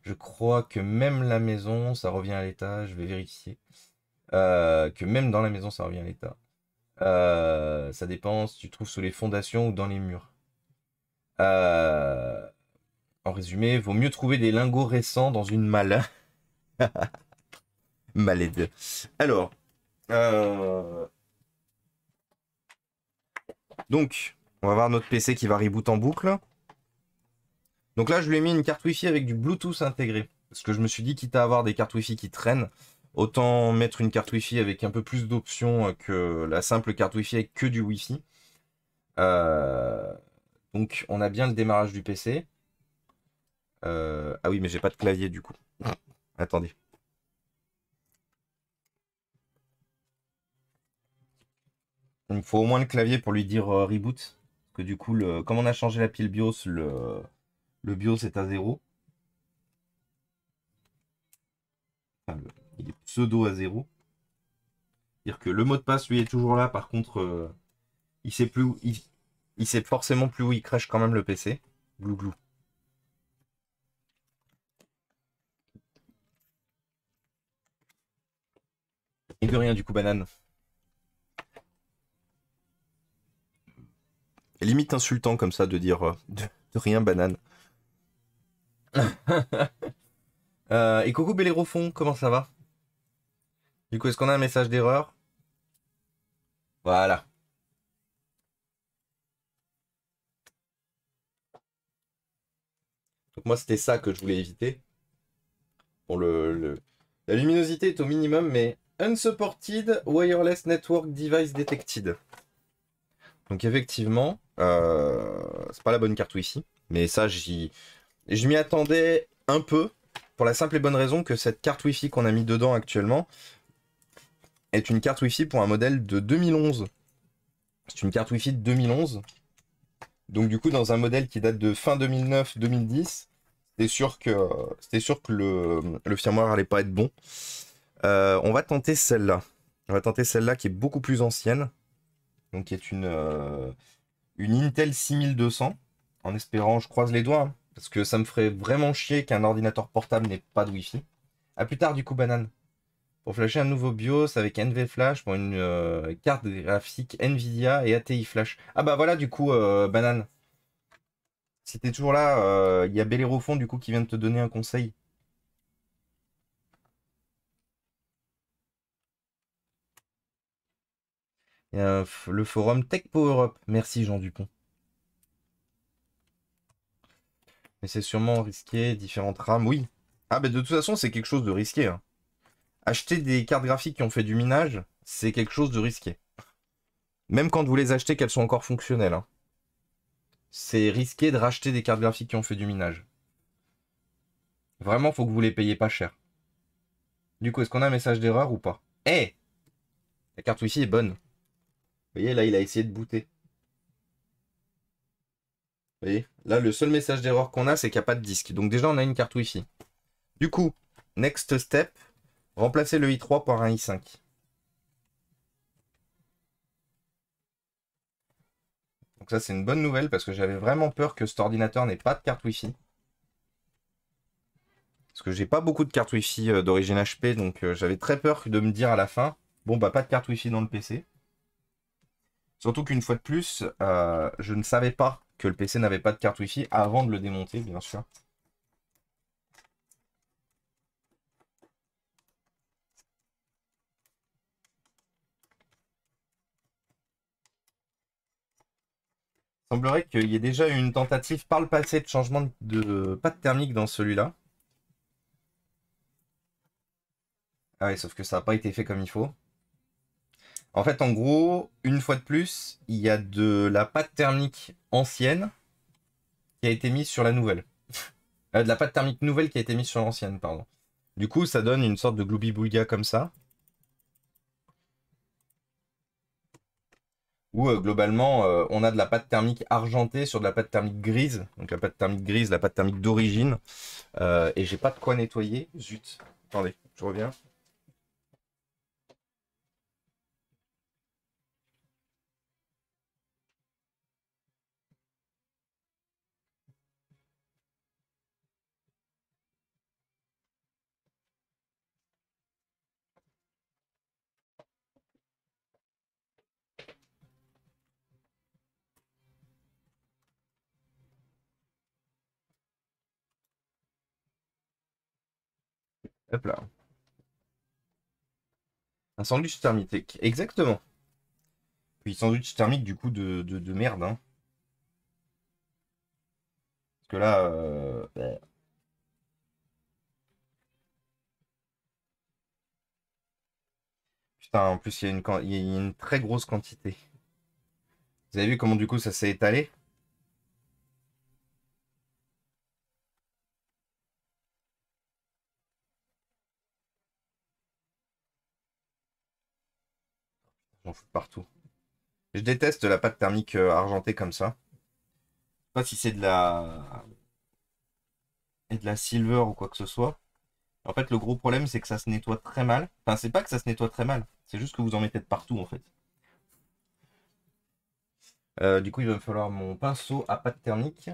Je crois que même la maison, ça revient à l'État, je vais vérifier. Euh, que même dans la maison, ça revient à l'État. Euh, ça dépend si tu trouves sous les fondations ou dans les murs. Euh, en résumé, vaut mieux trouver des lingots récents dans une malle. Malade. Alors. Euh, donc, on va voir notre PC qui va reboot en boucle. Donc là, je lui ai mis une carte Wi-Fi avec du Bluetooth intégré. Parce que je me suis dit, quitte à avoir des cartes Wi-Fi qui traînent, autant mettre une carte Wi-Fi avec un peu plus d'options que la simple carte Wi-Fi avec que du Wi-Fi. Euh, donc, on a bien le démarrage du PC. Euh, ah oui, mais j'ai pas de clavier du coup. Attendez. Il me faut au moins le clavier pour lui dire euh, reboot. Que du coup, le... comme on a changé la pile BIOS, le, le BIOS est à zéro. Il est pseudo à à Dire que le mot de passe, lui, est toujours là. Par contre, euh, il sait plus il... sait forcément plus où il crache quand même le PC. Glou glou. de rien, du coup, banane. Limite insultant comme ça de dire euh, de, rien, banane. Euh, et coucou Bélérofond, comment ça va Du coup, est-ce qu'on a un message d'erreur Voilà. Donc moi, c'était ça que je voulais éviter. Bon, le... La luminosité est au minimum, mais Unsupported Wireless Network Device Detected. Donc effectivement, euh, c'est pas la bonne carte Wi-Fi, mais ça j'y, je m'y attendais un peu pour la simple et bonne raison que cette carte Wi-Fi qu'on a mis dedans actuellement est une carte Wi-Fi pour un modèle de 2011. C'est une carte Wi-Fi de 2011. Donc du coup dans un modèle qui date de fin 2009-2010, c'était sûr que c'était sûr que le, le firmware allait pas être bon. Euh, on va tenter celle-là. On va tenter celle-là qui est beaucoup plus ancienne. Donc qui est une, euh, une Intel 6200. En espérant, je croise les doigts, hein, parce que ça me ferait vraiment chier qu'un ordinateur portable n'ait pas de Wi-Fi. A plus tard du coup, banane. Pour flasher un nouveau BIOS avec NV Flash pour une euh, carte graphique Nvidia et ATI Flash. Ah bah voilà du coup, banane. Si toujours là, il y a Bellerophon du coup qui vient de te donner un conseil. Euh, le forum Tech Europe. Merci Jean Dupont. Mais c'est sûrement risqué, différentes rames, oui. Ah ben de toute façon, c'est quelque chose de risqué. Hein. Acheter des cartes graphiques qui ont fait du minage, c'est quelque chose de risqué. Même quand vous les achetez, qu'elles sont encore fonctionnelles. Hein. C'est risqué de racheter des cartes graphiques qui ont fait du minage. Vraiment, faut que vous les payiez pas cher. Du coup, est-ce qu'on a un message d'erreur ou pas Eh La carte ici est bonne. Vous voyez, là, il a essayé de booter. Vous voyez, là, le seul message d'erreur qu'on a, c'est qu'il n'y a pas de disque. Donc déjà, on a une carte Wi-Fi. Du coup, next step, remplacer le i3 par un i5. Donc ça, c'est une bonne nouvelle parce que j'avais vraiment peur que cet ordinateur n'ait pas de carte Wi-Fi. Parce que j'ai pas beaucoup de cartes Wi-Fi euh, d'origine HP, donc euh, j'avais très peur de me dire à la fin, bon bah pas de carte Wi-Fi dans le PC. Surtout qu'une fois de plus, euh, je ne savais pas que le PC n'avait pas de carte Wi-Fi avant de le démonter, bien sûr. Il semblerait qu'il y ait déjà eu une tentative par le passé de changement de pâte thermique dans celui-là. Ah oui, sauf que ça n'a pas été fait comme il faut. En fait, en gros, une fois de plus, il y a de la pâte thermique ancienne qui a été mise sur la nouvelle. Euh, de la pâte thermique nouvelle qui a été mise sur l'ancienne, pardon. Du coup, ça donne une sorte de gloobie comme ça. Où euh, globalement, euh, on a de la pâte thermique argentée sur de la pâte thermique grise. Donc la pâte thermique grise, la pâte thermique d'origine. et j'ai pas de quoi nettoyer. Zut. Attendez, je reviens. Hop là. Un sandwich thermique, exactement. Puis sandwich thermique du coup de, merde. Hein. Parce que là... Euh, ben. Putain, en plus il il y a une très grosse quantité. Vous avez vu comment du coup ça s'est étalé partout. Je déteste la pâte thermique euh, argentée comme ça. Je sais pas si c'est de la... Et de la silver ou quoi que ce soit. En fait, le gros problème, c'est que ça se nettoie très mal. Enfin, c'est pas que ça se nettoie très mal. C'est juste que vous en mettez de partout, en fait. Euh, du coup, il va me falloir mon pinceau à pâte thermique.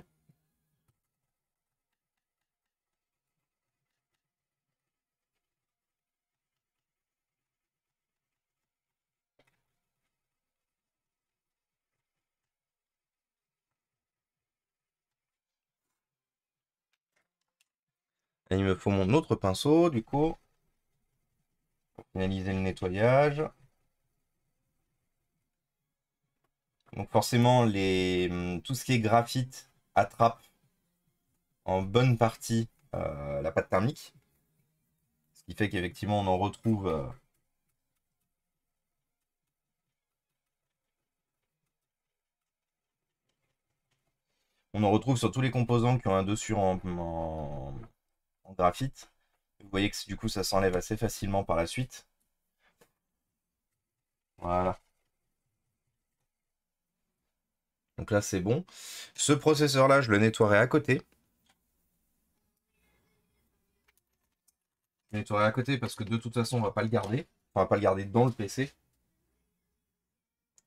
il me faut mon autre pinceau, du coup, pour finaliser le nettoyage. Donc forcément, les, hum, tout ce qui est graphite attrape en bonne partie euh, la pâte thermique. Ce qui fait qu'effectivement, on en retrouve... Euh, on en retrouve sur tous les composants qui ont un dessus en, en, graphite. Vous voyez que du coup, ça s'enlève assez facilement par la suite. Voilà. Donc là, c'est bon. Ce processeur-là, je le nettoierai à côté. Je nettoierai à côté parce que de toute façon, on va pas le garder. on va pas le garder dans le PC.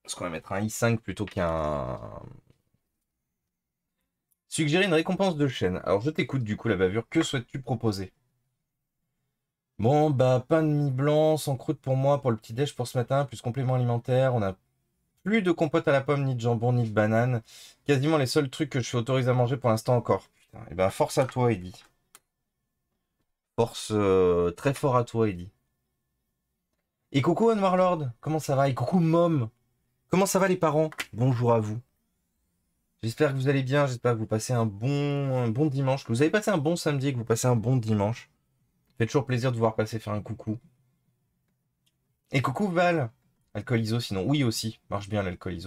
Parce qu'on va mettre un i5 plutôt qu'un Suggérer une récompense de chaîne. Alors je t'écoute du coup la bavure, que souhaites-tu proposer Bon bah pain de mie blanc, sans croûte pour moi, pour le petit déj pour ce matin, plus complément alimentaire, on a plus de compote à la pomme, ni de jambon, ni de banane. Quasiment les seuls trucs que je suis autorisé à manger pour l'instant encore. Putain, et eh ben force à toi, Eddie. Force euh, très fort à toi, Eddie. Et coucou Anne Warlord, comment ça va Et coucou Mom, comment ça va les parents Bonjour à vous. J'espère que vous allez bien, j'espère que vous passez un bon, bon dimanche, que vous avez passé un bon samedi, que vous passez un bon dimanche. fait toujours plaisir de vous voir passer faire un coucou. Et coucou Val Alcooliso sinon, oui aussi, marche bien l'alcool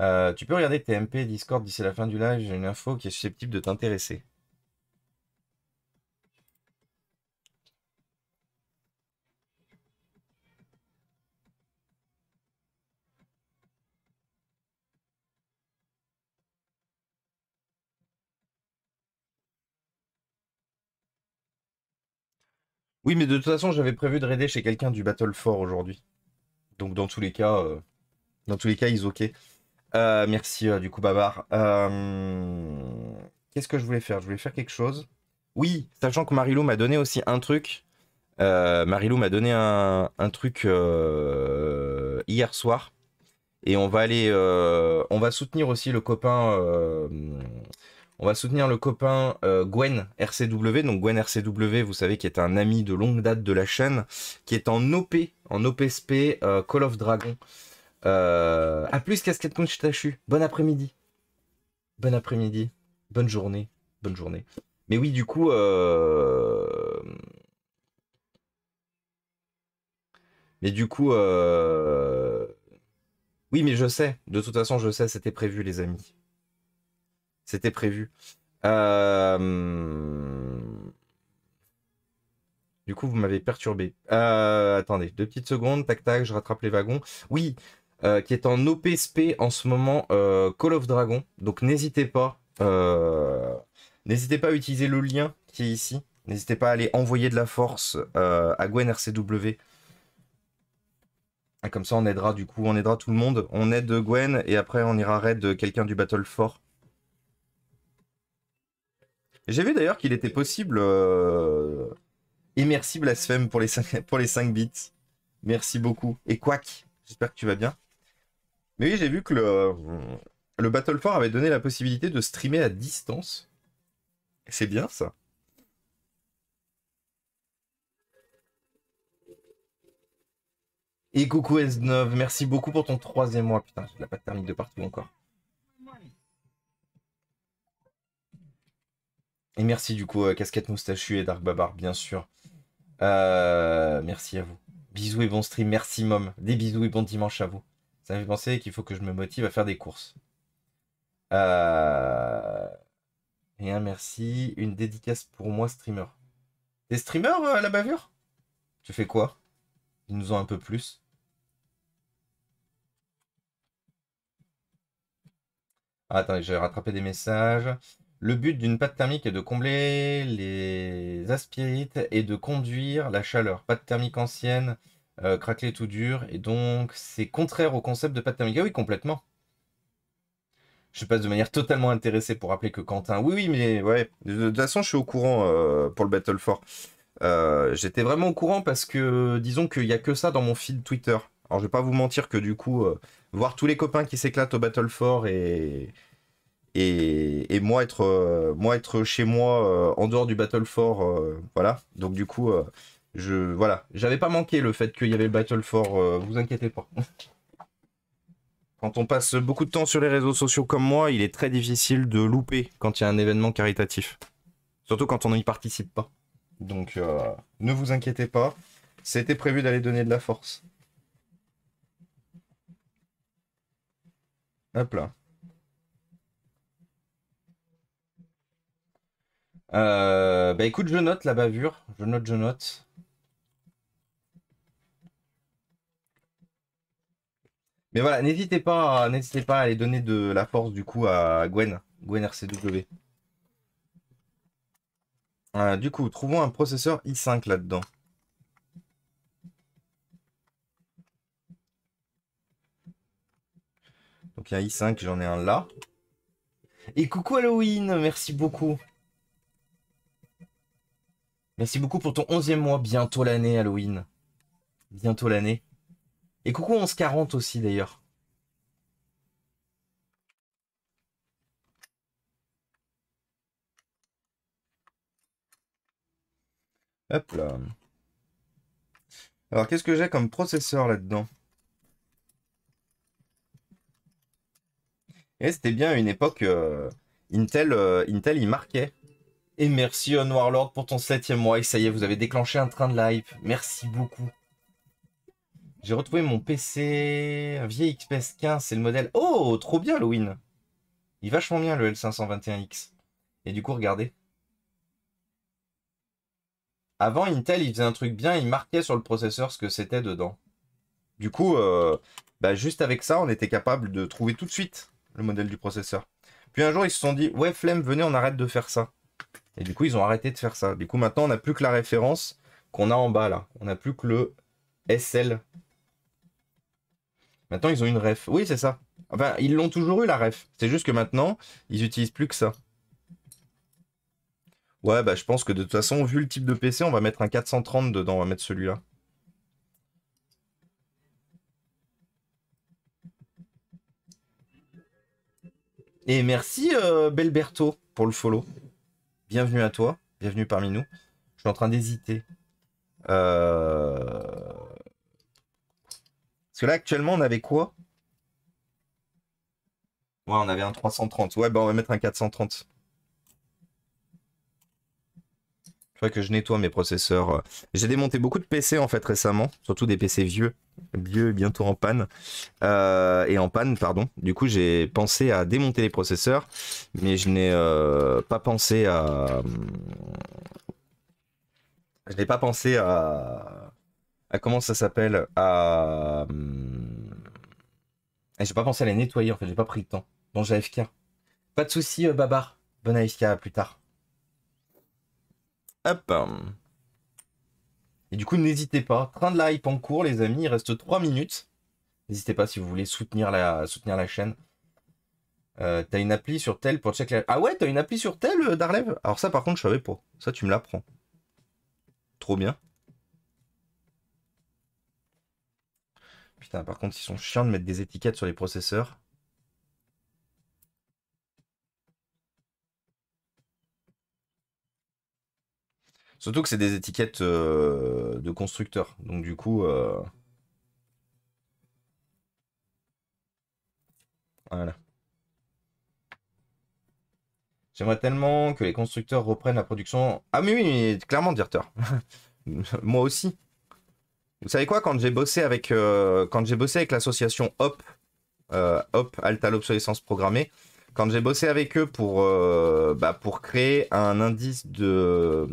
euh, tu peux regarder TMP, Discord d'ici la fin du live, j'ai une info qui est susceptible de t'intéresser. Oui, mais de toute façon, j'avais prévu de raider chez quelqu'un du Battle Fort aujourd'hui. Donc dans tous les cas, euh, dans tous les cas, ils ok. Euh, merci euh, du coup Babar. Qu'est-ce que je voulais faire Je voulais faire quelque chose. Oui, sachant que Marilou m'a donné aussi un truc. Marilou m'a donné un, un truc hier soir. Et on va aller, on va soutenir aussi le copain on va soutenir le copain euh, Gwen RCW. Donc Gwen RCW, vous savez, qui est un ami de longue date de la chaîne, qui est en OP, en OPSP euh, Call of Dragon. Euh, à plus casquette Kunchitachu. Bon après-midi. Bon après-midi. Bonne journée. Bonne journée. Mais oui, du coup, euh, mais du coup, oui, mais je sais. De toute façon, je sais, c'était prévu, les amis. C'était prévu. Euh, du coup, vous m'avez perturbé. Euh, attendez, deux petites secondes. Tac, tac, je rattrape les wagons. Oui, euh, qui est en OPSP en ce moment, Call of Dragon. Donc, n'hésitez pas. N'hésitez pas à utiliser le lien qui est ici. N'hésitez pas à aller envoyer de la force à Gwen RCW. Comme ça, on aidera du coup, on aidera tout le monde. On aide Gwen et après, on ira raid quelqu'un du Battle Fort. J'ai vu d'ailleurs qu'il était possible. Et euh, merci Blasphème pour les 5, pour les bits. Merci beaucoup. Et Quack, j'espère que tu vas bien. Mais oui, j'ai vu que le, le Battle avait donné la possibilité de streamer à distance. C'est bien ça. Et coucou S9, merci beaucoup pour ton troisième mois. Putain, je l'ai pas terminé de partout encore. Et merci du coup, euh, Casquette Moustachu et Dark Babar, bien sûr. Euh, merci à vous. Bisous et bon stream, merci Mom. Des bisous et bon dimanche à vous. Ça me fait penser qu'il faut que je me motive à faire des courses. Euh... Et merci, une dédicace pour moi, streamer. des streamer euh, à la bavure Tu fais quoi Ils nous ont un peu plus. Ah, attends, j'ai rattrapé des messages. Le but d'une pâte thermique est de combler les aspirites et de conduire la chaleur. Pâte thermique ancienne, euh, craquelée tout dur, et donc c'est contraire au concept de pâte thermique. Ah oui, complètement. Je passe de manière totalement intéressée pour rappeler que Quentin. Oui, oui, mais ouais. De toute façon, je suis au courant euh, pour le Battle 4. Euh, j'étais vraiment au courant parce que, disons qu'il n'y a que ça dans mon feed Twitter. Alors, je vais pas vous mentir que du coup, voir tous les copains qui s'éclatent au Battle 4 et et, moi être euh, moi être chez moi euh, en dehors du Battle euh, voilà donc du coup je voilà j'avais pas manqué le fait qu'il y avait le Battle vous inquiétez pas quand on passe beaucoup de temps sur les réseaux sociaux comme moi il est très difficile de louper quand il y a un événement caritatif surtout quand on n'y participe pas donc ne vous inquiétez pas c'était prévu d'aller donner de la force hop là Euh, bah écoute, je note la bavure. Je note, je note. Mais voilà, n'hésitez pas, n'hésitez pas à aller donner de la force du coup à Gwen, Gwen RCW. Euh, du coup, trouvons un processeur i5 là-dedans. Donc il y a un i5, j'en ai un là. Et coucou Halloween, merci beaucoup. Merci beaucoup pour ton 11e mois. Bientôt l'année, Halloween. Bientôt l'année. Et coucou 1140 aussi, d'ailleurs. Hop là. Alors, qu'est-ce que j'ai comme processeur là-dedans Et eh, c'était bien une époque... Euh, Intel, euh, Intel, il marquait. Et merci On lord pour ton septième mois. Et ça y est, vous avez déclenché un train de live. Merci beaucoup. J'ai retrouvé mon PC, un vieil XPS 15, c'est le modèle. Oh, trop bien Halloween. Il est vachement bien le L521X. Et du coup, regardez. Avant, Intel, il faisait un truc bien, il marquait sur le processeur ce que c'était dedans. Du coup, euh, bah, juste avec ça, on était capable de trouver tout de suite le modèle du processeur. Puis un jour, ils se sont dit, ouais, flemme, venez, on arrête de faire ça. Et du coup, ils ont arrêté de faire ça. Du coup, maintenant, on n'a plus que la référence qu'on a en bas là. On n'a plus que le SL. Maintenant, ils ont une ref. Oui, c'est ça. Enfin, ils l'ont toujours eu la ref. C'est juste que maintenant, ils n'utilisent plus que ça. Ouais, bah je pense que de toute façon, vu le type de PC, on va mettre un 430 dedans. On va mettre celui-là. Et merci euh, Belberto pour le follow bienvenue à toi, bienvenue parmi nous. Je suis en train d'hésiter. Euh... Parce que là, actuellement, on avait quoi Ouais, on avait un 330. Ouais, ben on va mettre un 430. Je crois que je nettoie mes processeurs. Euh. J'ai démonté beaucoup de PC en fait récemment, surtout des PC vieux, vieux bientôt en panne euh, et en panne pardon. Du coup j'ai pensé à démonter les processeurs, mais je n'ai euh, pas pensé à, je n'ai pas pensé à, à comment ça s'appelle à, j'ai pas pensé à les nettoyer en fait, j'ai pas pris le temps. Bon j'ai AFK. Pas de souci Babar, bonne AFK à plus tard. Et du coup, n'hésitez pas. Train de la hype en cours, les amis. Il reste 3 minutes. N'hésitez pas si vous voulez soutenir la, soutenir la chaîne. Euh, t'as une appli sur tel pour check la... Ah ouais, t'as une appli sur tel, euh, Darlev Alors ça, par contre, je savais pas. Ça, tu me l'apprends. Trop bien. Putain, par contre, ils sont chiants de mettre des étiquettes sur les processeurs. Surtout que c'est des étiquettes euh, de constructeurs. Donc du coup... Euh, voilà. J'aimerais tellement que les constructeurs reprennent la production. Ah mais oui, clairement, directeur. Moi aussi. Vous savez quoi, quand j'ai bossé avec, euh, quand j'ai bossé avec l'association HOP, HOP, Alta l'obsolescence programmée, quand j'ai bossé avec eux pour, euh, bah, pour créer un indice de,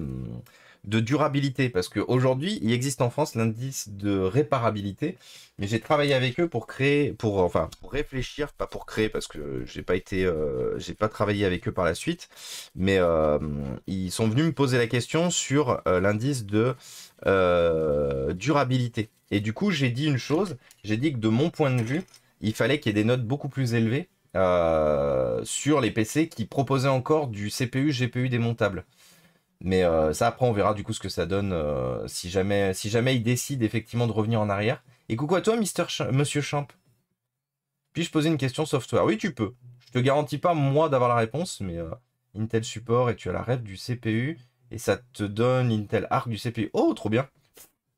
de durabilité, parce qu'aujourd'hui, il existe en France l'indice de réparabilité, mais j'ai travaillé avec eux pour créer, pour, enfin, réfléchir, pas pour créer, parce que j'ai pas euh, pas travaillé avec eux par la suite, mais euh, ils sont venus me poser la question sur l'indice de durabilité. Et du coup, j'ai dit une chose, j'ai dit que de mon point de vue, il fallait qu'il y ait des notes beaucoup plus élevées euh, sur les PC qui proposaient encore du CPU, GPU démontable. Mais euh, ça, après, on verra du coup ce que ça donne euh, si, jamais, si jamais ils décident effectivement de revenir en arrière. Et coucou à toi, Monsieur Champ. Puis-je poser une question software Oui, tu peux. Je te garantis pas, moi, d'avoir la réponse, mais Intel Support et tu as la rêve du CPU et ça te donne Intel Arc du CPU. Oh, trop bien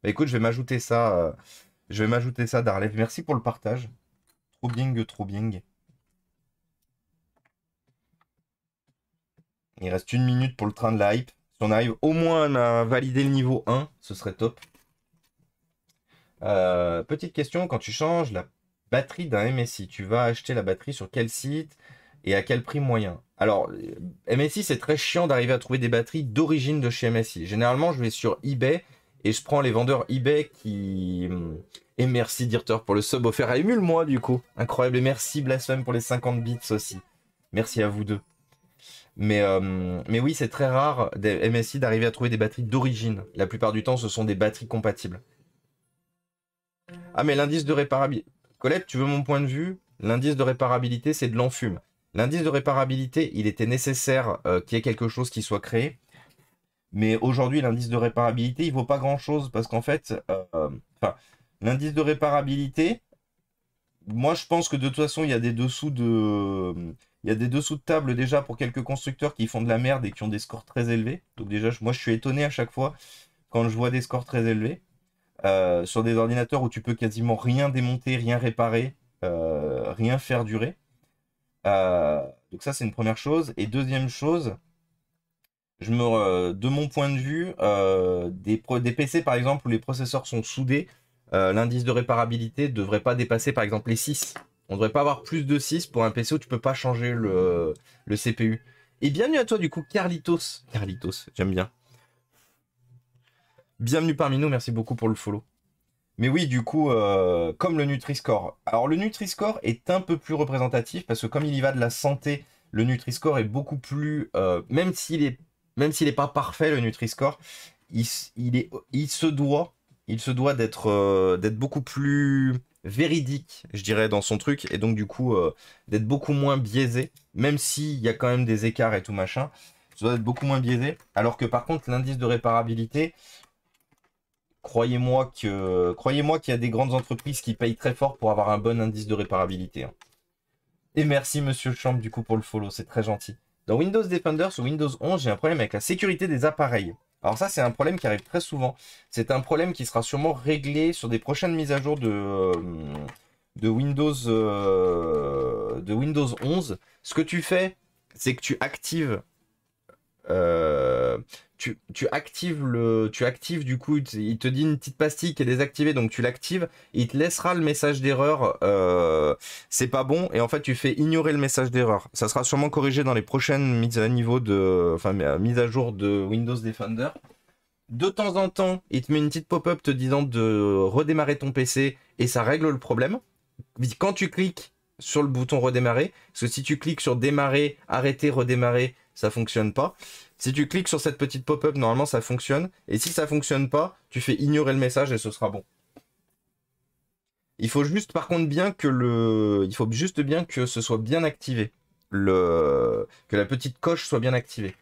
bah, Écoute, je vais m'ajouter ça. je vais m'ajouter ça, Darlev. Merci pour le partage. Trop bien, trop bien. Il reste une minute pour le train de la hype. Si on arrive au moins à valider le niveau 1, ce serait top. Euh, petite question, quand tu changes la batterie d'un MSI, tu vas acheter la batterie sur quel site et à quel prix moyen Alors, MSI, c'est très chiant d'arriver à trouver des batteries d'origine de chez MSI. Généralement, je vais sur eBay et je prends les vendeurs eBay qui... Hmm, et merci Dirter pour le sub offert à Emule, moi, du coup. Incroyable. Et merci Blasphème pour les 50 bits aussi. Merci à vous deux. Mais, euh, mais oui, c'est très rare des MSI d'arriver à trouver des batteries d'origine. La plupart du temps, ce sont des batteries compatibles. Ah, mais l'indice de réparabilité. Colette, tu veux mon point de vue L'indice de réparabilité, c'est de l'enfume. L'indice de réparabilité, il était nécessaire euh, qu'il y ait quelque chose qui soit créé. Mais aujourd'hui, l'indice de réparabilité, il vaut pas grand-chose parce qu'en fait, euh, l'indice de réparabilité, moi je pense que de toute façon, il y a des dessous de il y a des dessous de table déjà pour quelques constructeurs qui font de la merde et qui ont des scores très élevés. Donc déjà, moi, je suis étonné à chaque fois quand je vois des scores très élevés. Euh, sur des ordinateurs où tu peux quasiment rien démonter, rien réparer, euh, rien faire durer. Euh, donc ça, c'est une première chose. Et deuxième chose, de mon point de vue, des, des, PC, par exemple, où les processeurs sont soudés, l'indice de réparabilité ne devrait pas dépasser, par exemple, les 6. On devrait pas avoir plus de 6 pour un PC où tu peux pas changer le, CPU. Et bienvenue à toi du coup, Carlitos. Carlitos, j'aime bien. Bienvenue parmi nous, merci beaucoup pour le follow. Mais oui, du coup, euh, comme le Nutri-Score. Alors le Nutri-Score est un peu plus représentatif parce que comme il y va de la santé, le Nutri-Score est beaucoup plus... Euh, même s'il est n'est pas parfait, le Nutri-Score, il, se doit, doit euh, d'être beaucoup plus véridique, je dirais, dans son truc, et donc du coup euh, d'être beaucoup moins biaisé, même s'il y a quand même des écarts et tout machin, ça doit être beaucoup moins biaisé. Alors que par contre, l'indice de réparabilité, croyez-moi que croyez-moi qu'il y a des grandes entreprises qui payent très fort pour avoir un bon indice de réparabilité. Hein. Et merci Monsieur le Champ du coup pour le follow, c'est très gentil. Dans Windows Defender sur Windows 11, j'ai un problème avec la sécurité des appareils. Alors ça, c'est un problème qui arrive très souvent. C'est un problème qui sera sûrement réglé sur des prochaines mises à jour de, euh, de, Windows, euh, de Windows 11. Ce que tu fais, c'est que tu actives euh, tu, actives le, tu actives du coup, il te dit une petite pastille qui est désactivée, donc tu l'actives, il te laissera le message d'erreur, euh, c'est pas bon, et en fait tu fais ignorer le message d'erreur. Ça sera sûrement corrigé dans les prochaines mises à niveau de, enfin euh, mises à jour de Windows Defender. De temps en temps, il te met une petite pop-up te disant de redémarrer ton PC et ça règle le problème. Quand tu cliques sur le bouton redémarrer, parce que si tu cliques sur démarrer, arrêter, redémarrer, ça fonctionne pas. Si tu cliques sur cette petite pop-up, normalement ça fonctionne. Et si ça fonctionne pas, tu fais ignorer le message et ce sera bon. Il faut juste par contre bien que le. Il faut juste bien que ce soit bien activé. Le... Que la petite coche soit bien activée.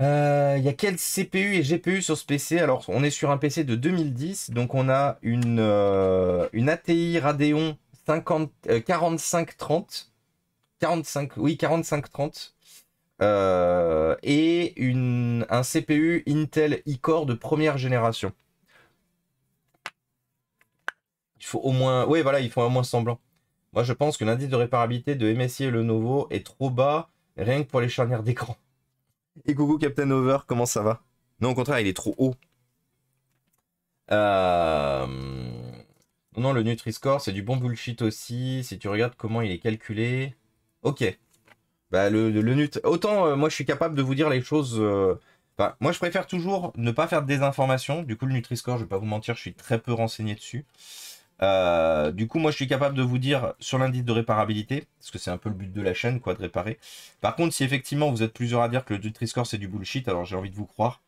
Euh, il y a quel CPU et GPU sur ce PC Alors on est sur un PC de 2010, donc on a une, euh, une ATI Radeon 50, 4530 euh, 45, oui, 45-30. Euh, et une, un CPU Intel e de première génération. Il faut au moins. Oui, voilà, il faut au moins semblant. Moi, je pense que l'indice de réparabilité de MSI et Lenovo est trop bas, rien que pour les charnières d'écran. Et coucou Captain Over, comment ça va Non, au contraire, il est trop haut. Euh, non, le Nutri-Score, c'est du bon bullshit aussi. Si tu regardes comment il est calculé, Ok. Bah, le, le nut. Autant euh, moi je suis capable de vous dire les choses. Euh, moi je préfère toujours ne pas faire de désinformation. Du coup, le Nutri-Score, je vais pas vous mentir, je suis très peu renseigné dessus. Euh, du coup, moi je suis capable de vous dire sur l'indice de réparabilité, parce que c'est un peu le but de la chaîne, quoi, de réparer. Par contre, si effectivement vous êtes plusieurs à dire que le Nutri-Score c'est du bullshit, alors j'ai envie de vous croire.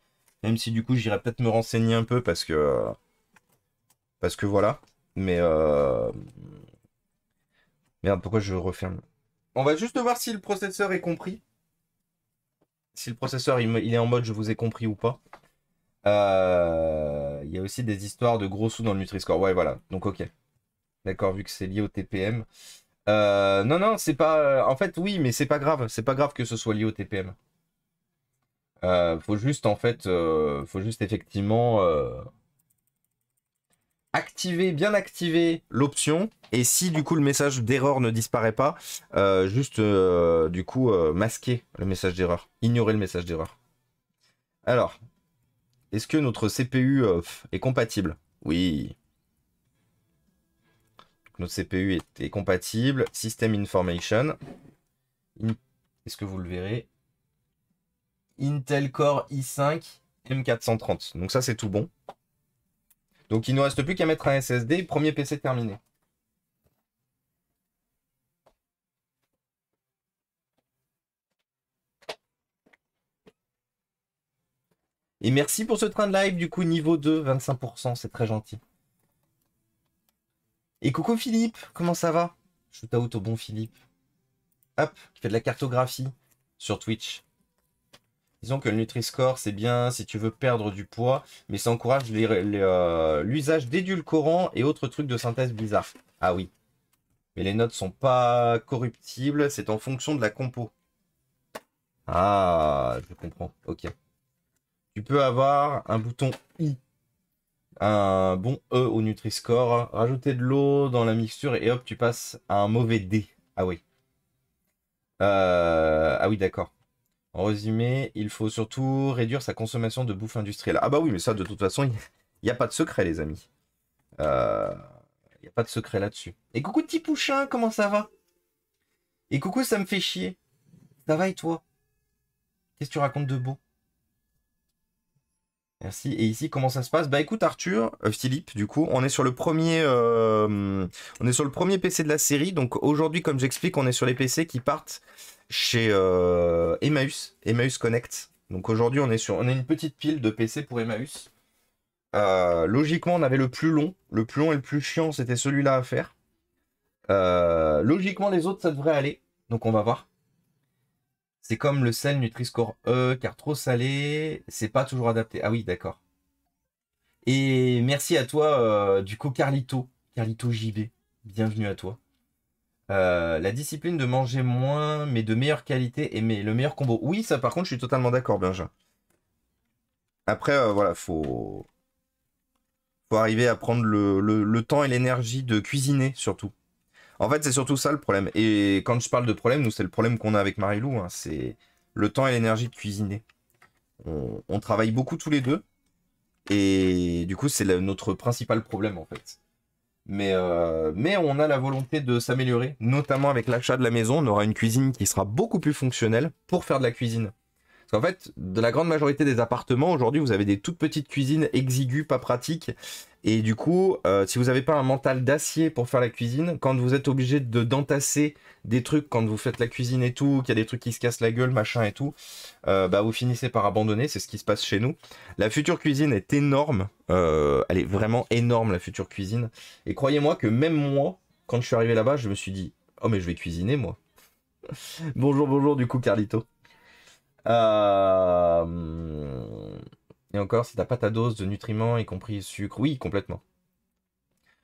Même si du coup j'irai peut-être me renseigner un peu parce que. Parce que voilà. Mais euh... Merde, pourquoi je referme on va juste voir si le processeur est compris. Si le processeur il est en mode je vous ai compris ou pas. Euh, il y a aussi des histoires de gros sous dans le Nutri-Score. Ouais, voilà. Donc, ok. D'accord, vu que c'est lié au TPM. Euh, non, non, c'est pas. Euh, en fait, oui, mais c'est pas grave. C'est pas grave que ce soit lié au TPM. faut juste, en fait, faut juste effectivement activer, bien activer l'option. Et si du coup le message d'erreur ne disparaît pas, euh, juste euh, du coup euh, masquer le message d'erreur, ignorer le message d'erreur. Alors, est-ce que notre CPU est compatible Oui. notre CPU est, compatible. System information. Est-ce que vous le verrez Intel Core i5 M430. Donc ça c'est tout bon. Donc il ne nous reste plus qu'à mettre un SSD, premier PC terminé. Et merci pour ce train de live, du coup, niveau 2, 25%, c'est très gentil. Et coucou Philippe, comment ça va Shoot out au bon Philippe. Hop, qui fait de la cartographie sur Twitch. Disons que le Nutri-Score, c'est bien si tu veux perdre du poids, mais ça encourage euh, l'usage d'édulcorants et autres trucs de synthèse bizarre. Ah oui. Mais les notes sont pas corruptibles, c'est en fonction de la compo. Ah, je comprends. Ok. Tu peux avoir un bouton I, un bon E au Nutri-Score, rajouter de l'eau dans la mixture et hop, tu passes à un mauvais D. Ah oui. Euh, ah oui, d'accord. En résumé, il faut surtout réduire sa consommation de bouffe industrielle. Ah bah oui, mais ça, de toute façon, il n'y a pas de secret, les amis. Il euh, n'y a pas de secret là-dessus. Et coucou, petit pouchin, comment ça va Et coucou, ça me fait chier. Ça va et toi Qu'est-ce que tu racontes de beau Merci. Et ici, comment ça se passe Bah écoute Arthur, euh, Philippe, du coup, on est sur le premier, euh, on est sur le premier PC de la série. Donc aujourd'hui, comme j'explique, on est sur les PC qui partent chez euh, Emmaüs, Emmaüs Connect. Donc aujourd'hui, on est sur, on a une petite pile de PC pour Emmaüs. Euh, logiquement, on avait le plus long. Le plus long et le plus chiant, c'était celui-là à faire. Euh, logiquement, les autres, ça devrait aller. Donc on va voir. C'est comme le sel Nutri-Score E, car trop salé, c'est pas toujours adapté. Ah oui, d'accord. Et merci à toi, du coup, Carlito. Carlito JB. Bienvenue à toi. Euh, la discipline de manger moins, mais de meilleure qualité et mais le meilleur combo. Oui, ça par contre, je suis totalement d'accord, Benjamin. Après, euh, voilà, faut... faut arriver à prendre le, temps et l'énergie de cuisiner, surtout. En fait, c'est surtout ça le problème. Et quand je parle de problème, nous, c'est le problème qu'on a avec Marie-Lou. Hein. c'est le temps et l'énergie de cuisiner. on, travaille beaucoup tous les deux. Et du coup, c'est notre principal problème, en fait. Mais, euh, mais on a la volonté de s'améliorer, notamment avec l'achat de la maison. On aura une cuisine qui sera beaucoup plus fonctionnelle pour faire de la cuisine. Parce qu'en fait, de la grande majorité des appartements, aujourd'hui, vous avez des toutes petites cuisines exiguës, pas pratiques, et du coup, euh, si vous n'avez pas un mental d'acier pour faire la cuisine, quand vous êtes obligé de d'entasser des trucs, quand vous faites la cuisine et tout, qu'il y a des trucs qui se cassent la gueule, machin et tout, euh, bah vous finissez par abandonner. C'est ce qui se passe chez nous. La future cuisine est énorme. Euh, elle est vraiment énorme la future cuisine. Et croyez-moi que même moi, quand je suis arrivé là-bas, je me suis dit, oh mais je vais cuisiner moi. bonjour, bonjour du coup Carlito. Euh encore, si t'as pas ta dose de nutriments, y compris sucre, oui, complètement.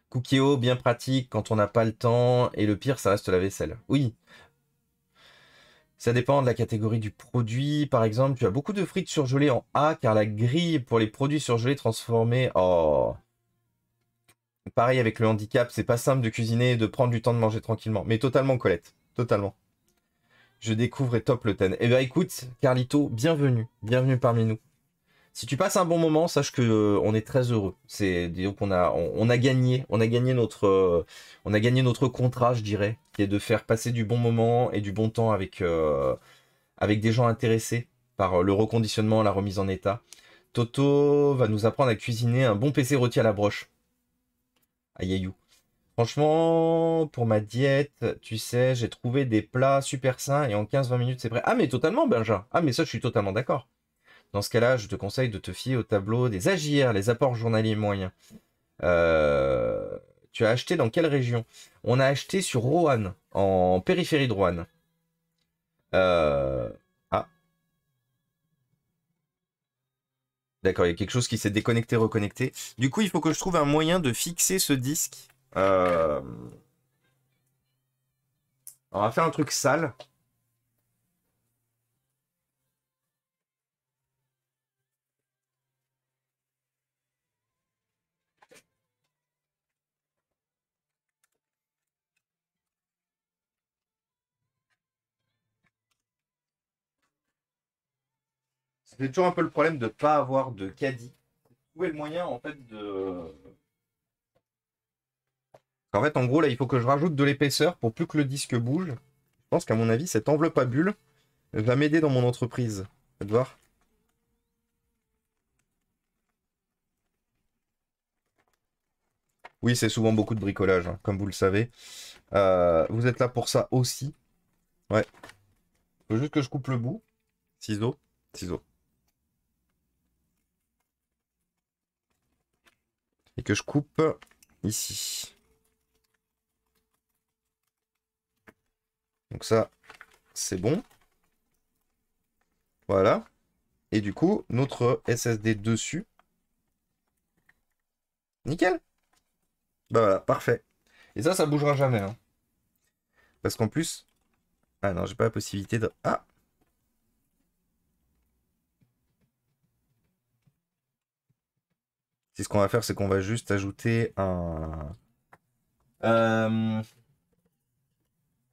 Cookieo, bien pratique quand on n'a pas le temps, et le pire, ça reste la vaisselle. Oui. Ça dépend de la catégorie du produit. Par exemple, tu as beaucoup de frites surgelées en A, car la grille pour les produits surgelés transformés... en oh. Pareil avec le handicap, c'est pas simple de cuisiner et de prendre du temps de manger tranquillement. Mais totalement, Colette. Totalement. Je découvre et top le ten. Eh bien, écoute, Carlito, bienvenue. Bienvenue parmi nous. Si tu passes un bon moment, sache que euh, on est très heureux. C'est qu'on a on, a gagné, on a gagné notre euh, on a gagné notre contrat, je dirais, qui est de faire passer du bon moment et du bon temps avec euh, avec des gens intéressés par le reconditionnement, la remise en état. Toto va nous apprendre à cuisiner un bon PC rôti à la broche. Ayayou. Franchement, pour ma diète, tu sais, j'ai trouvé des plats super sains et en 15-20 minutes, c'est prêt. Ah mais totalement, Benjamin. Ah mais ça, je suis totalement d'accord. Dans ce cas-là, je te conseille de te fier au tableau des AGIR, les apports journaliers moyens. Euh, tu as acheté dans quelle région On a acheté sur Roanne, en périphérie de Roanne. Euh, ah. D'accord, il y a quelque chose qui s'est déconnecté, reconnecté. Du coup, il faut que je trouve un moyen de fixer ce disque. Euh, on va faire un truc sale. j'ai toujours un peu le problème de ne pas avoir de caddie. est le moyen, en fait, de. En fait, en gros, là, il faut que je rajoute de l'épaisseur pour plus que le disque bouge. Je pense qu'à mon avis, cette enveloppe à bulle va m'aider dans mon entreprise. Faites voir. Oui, c'est souvent beaucoup de bricolage, hein, comme vous le savez. Euh, vous êtes là pour ça aussi. Ouais. Il Faut juste que je coupe le bout. Ciseaux. Ciseaux. et que je coupe ici. Donc ça, c'est bon. Voilà. Et du coup, notre SSD dessus. Nickel. Bah voilà, parfait. Et ça, ça bougera jamais. Hein. Parce qu'en plus... Ah non, j'ai pas la possibilité de... Ah ce qu'on va faire, c'est qu'on va juste ajouter un... Euh,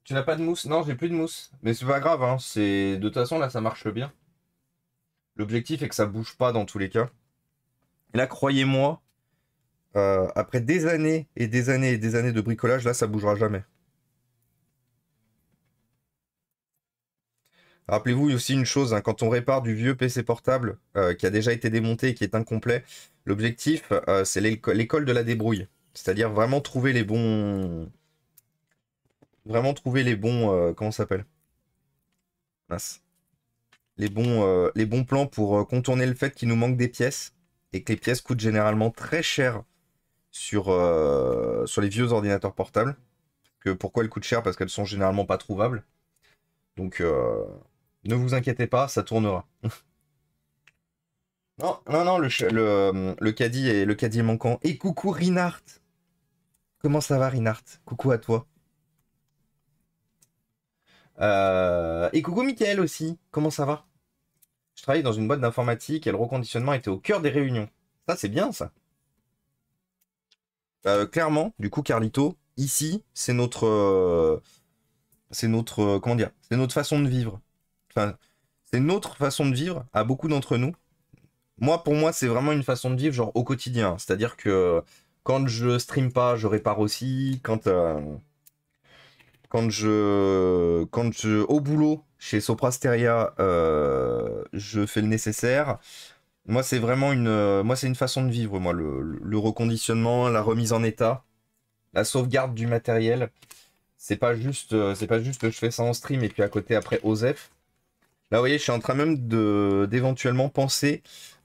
tu n'as pas de mousse Non, j'ai plus de mousse. Mais c'est pas grave, hein. c'est... de toute façon, là, ça marche bien. L'objectif est que ça bouge pas dans tous les cas. là, croyez-moi, euh, après des années et des années et des années de bricolage, là, ça bougera jamais. Rappelez-vous aussi une chose, hein, quand on répare du vieux PC portable euh, qui a déjà été démonté et qui est incomplet, l'objectif, euh, c'est l'école de la débrouille. C'est-à-dire vraiment trouver les bons... Vraiment trouver les bons... Euh, comment ça s'appelle Mince. Les bons, les bons plans pour contourner le fait qu'il nous manque des pièces et que les pièces coûtent généralement très cher sur, sur les vieux ordinateurs portables. Que pourquoi elles coûtent cher Parce qu'elles sont généralement pas trouvables. Donc, ne vous inquiétez pas, ça tournera. non, non, non, le, le, euh, le, caddie est, le caddie manquant. Et coucou Rinart Comment ça va Rinart Coucou à toi. Euh, et coucou Mickaël aussi, comment ça va Je travaille dans une boîte d'informatique et le reconditionnement était au cœur des réunions. Ça c'est bien ça. Euh, clairement, du coup Carlito, ici c'est notre... c'est notre... comment dire C'est notre façon de vivre. C'est une autre façon de vivre à beaucoup d'entre nous. Moi, pour moi, c'est vraiment une façon de vivre genre au quotidien. C'est-à-dire que quand je stream pas, je répare aussi. Quand euh, quand je quand je au boulot chez Soprasteria, euh, je fais le nécessaire. Moi, c'est vraiment une moi c'est une façon de vivre. Moi, le, reconditionnement, la remise en état, la sauvegarde du matériel c'est pas juste euh, c'est pas juste que je fais ça en stream et puis à côté après OZEF Là, vous voyez, je suis en train même d'éventuellement penser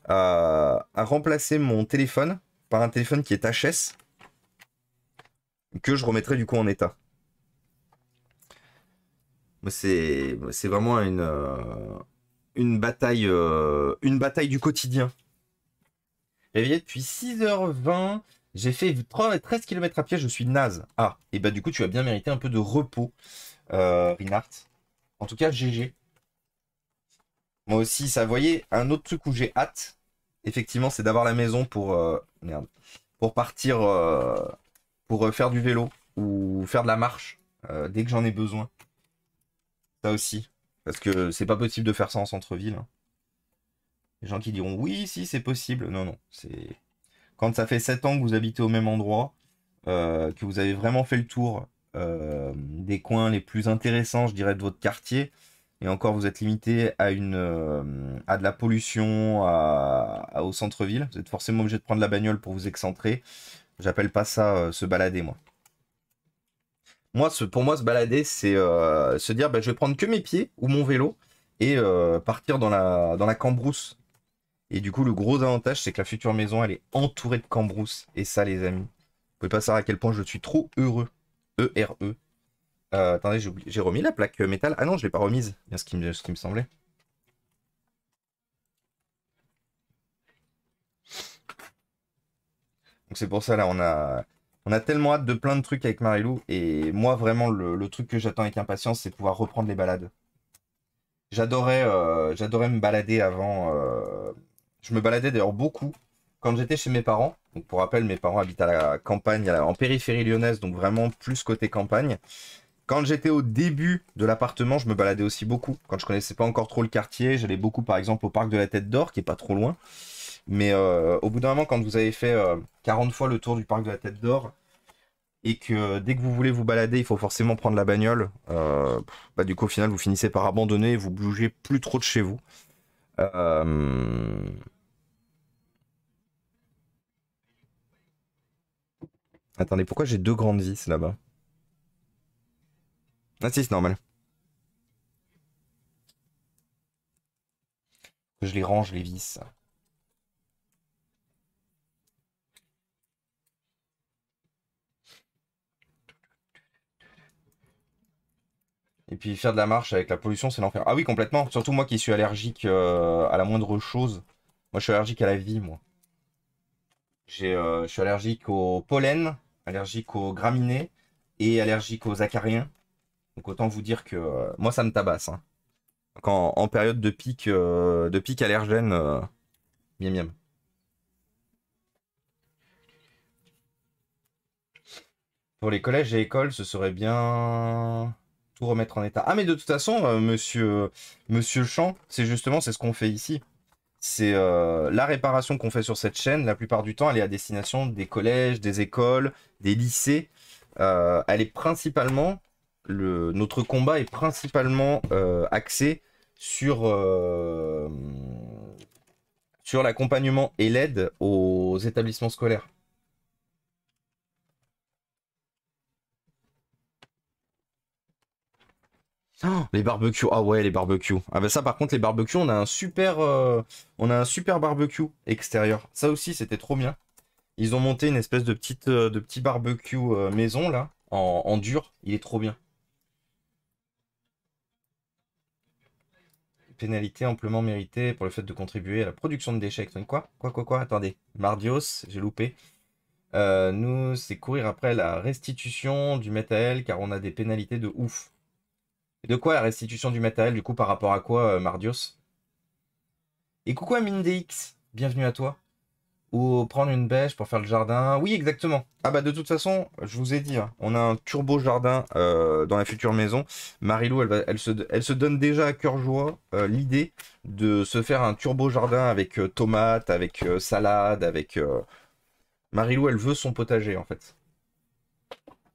à, remplacer mon téléphone par un téléphone qui est HS, que je remettrai du coup en état. C'est vraiment une, euh, une, bataille, euh, une bataille du quotidien. Réveillé depuis 6h20, j'ai fait 13 km à pied, je suis naze. Ah, et bah du coup, tu as bien mérité un peu de repos, euh, En tout cas, GG. Moi aussi, ça voyait un autre truc où j'ai hâte, effectivement, c'est d'avoir la maison pour euh, merde, pour partir euh, pour euh, faire du vélo ou faire de la marche dès que j'en ai besoin. Ça aussi, parce que c'est pas possible de faire ça en centre-ville. Hein. Les gens qui diront oui, si c'est possible. Non, non, c'est quand ça fait 7 ans que vous habitez au même endroit, que vous avez vraiment fait le tour des coins les plus intéressants, je dirais, de votre quartier et encore vous êtes limité à, une, euh, à de la pollution au centre-ville. Vous êtes forcément obligé de prendre la bagnole pour vous excentrer. J'appelle pas ça euh, se balader, moi. Moi, pour moi, se balader, c'est euh, se dire, bah, je vais prendre que mes pieds ou mon vélo et partir dans la, dans la cambrousse. Et du coup, le gros avantage, c'est que la future maison, elle est entourée de cambrousse. Et ça, les amis, vous pouvez pas savoir à quel point je suis trop heureux. E-R-E. e r e euh, attendez, j'ai remis la plaque euh, métal. Ah non, je ne l'ai pas remise. Bien ce qui me, ce qui me semblait. Donc c'est pour ça là, on a, on a tellement hâte de plein de trucs avec Marilou. Et moi vraiment, le, truc que j'attends avec impatience, c'est pouvoir reprendre les balades. J'adorais, euh, me balader avant. Je me baladais d'ailleurs beaucoup quand j'étais chez mes parents. Donc pour rappel, mes parents habitent à la campagne, en périphérie lyonnaise, donc vraiment plus côté campagne. Quand j'étais au début de l'appartement, je me baladais aussi beaucoup. Quand je connaissais pas encore trop le quartier, j'allais beaucoup, par exemple, au parc de la Tête d'Or, qui est pas trop loin. Mais euh, au bout d'un moment, quand vous avez fait 40 euh, fois le tour du parc de la Tête d'Or et que euh, dès que vous voulez vous balader, il faut forcément prendre la bagnole, bah, du coup, au final, vous finissez par abandonner et vous bougez plus trop de chez vous. Hum. Attendez, pourquoi j'ai deux grandes vis là-bas ah si, c'est normal. je les range, les vis. Et puis faire de la marche avec la pollution, c'est l'enfer. Ah oui, complètement. Surtout moi qui suis allergique euh, à la moindre chose. Moi, je suis allergique à la vie, moi. Euh, je suis allergique au pollen, allergique aux graminées et allergique aux acariens. Donc autant vous dire que euh, moi ça me tabasse. Hein. en, période de pic, euh, de pic allergène, euh, miam miam. Pour les collèges et écoles, ce serait bien tout remettre en état. Ah mais de toute façon, monsieur, monsieur Champ, c'est justement c'est ce qu'on fait ici c'est la réparation qu'on fait sur cette chaîne, la plupart du temps, elle est à destination des collèges, des écoles, des lycées. elle est principalement notre combat est principalement euh, axé sur, euh, sur l'accompagnement et l'aide aux établissements scolaires. Ah les barbecues, ah ouais les barbecues. Ah bah ça par contre les barbecues, on a un super, euh, on a un super barbecue extérieur. Ça aussi c'était trop bien. Ils ont monté une espèce de petite, de petit barbecue maison là en dur. Il est trop bien. pénalité amplement méritée pour le fait de contribuer à la production de déchets Quoi Quoi, quoi, quoi Attendez. Mardios, j'ai loupé. Euh, nous, c'est courir après la restitution du matériel car on a des pénalités de ouf. de quoi la restitution du métal du coup, par rapport à quoi, euh, Mardios Et coucou à bienvenue à toi ou prendre une bêche pour faire le jardin. Oui, exactement. Ah bah de toute façon, je vous ai dit, hein, on a un turbo jardin euh, dans la future maison. Marilou, elle, elle, se, donne déjà à cœur joie euh, l'idée de se faire un turbo jardin avec euh, tomates, avec salade, avec... Marilou, elle veut son potager en fait.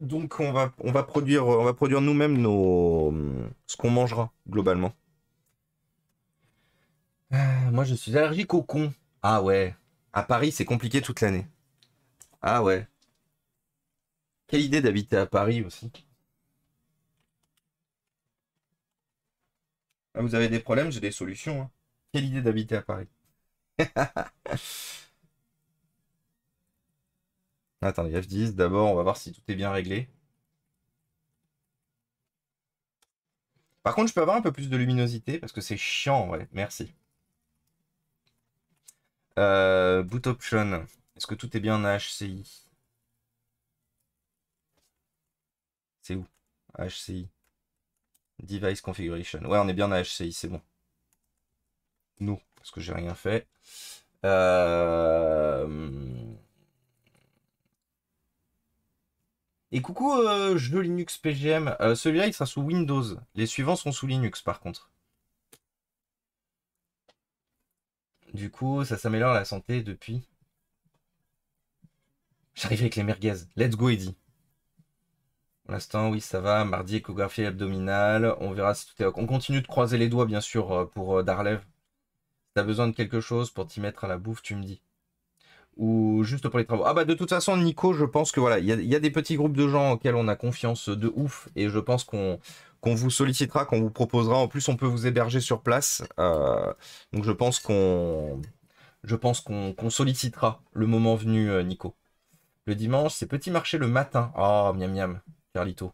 Donc on va, on va produire, on va produire nous-mêmes nos, ce qu'on mangera globalement. moi je suis allergique au con. Ah ouais, à Paris, c'est compliqué toute l'année. Ah ouais. Quelle idée d'habiter à Paris aussi. Ah, vous avez des problèmes, j'ai des solutions. Hein. Quelle idée d'habiter à Paris. Attendez, F10, d'abord, on va voir si tout est bien réglé. Par contre, je peux avoir un peu plus de luminosité parce que c'est chiant, ouais. Merci. Euh, boot option. Est-ce que tout est bien en HCI C'est où HCI. Device configuration. Ouais, on est bien en HCI, c'est bon. Nous, parce que j'ai rien fait. Euh, Et coucou, euh, jeu Linux PGM. Celui-là, il sera sous Windows. Les suivants sont sous Linux, par contre. Du coup, ça s'améliore la santé depuis. J'arrive avec les merguez. Let's go, Eddie. Pour l'instant, oui, ça va. Mardi, échographie abdominale. On verra si tout est On continue de croiser les doigts, bien sûr, euh, pour euh, Darlev. Si t'as besoin de quelque chose pour t'y mettre à la bouffe, tu me dis. Ou juste pour les travaux. Ah bah de toute façon, Nico, je pense que voilà, il y, y, a des petits groupes de gens auxquels on a confiance de ouf. Et je pense qu'on qu'on vous sollicitera, qu'on vous proposera. En plus, on peut vous héberger sur place. Euh, donc je pense qu'on je pense qu'on sollicitera le moment venu, euh, Nico. Le dimanche, c'est petit marché le matin. Oh, miam miam, Carlito.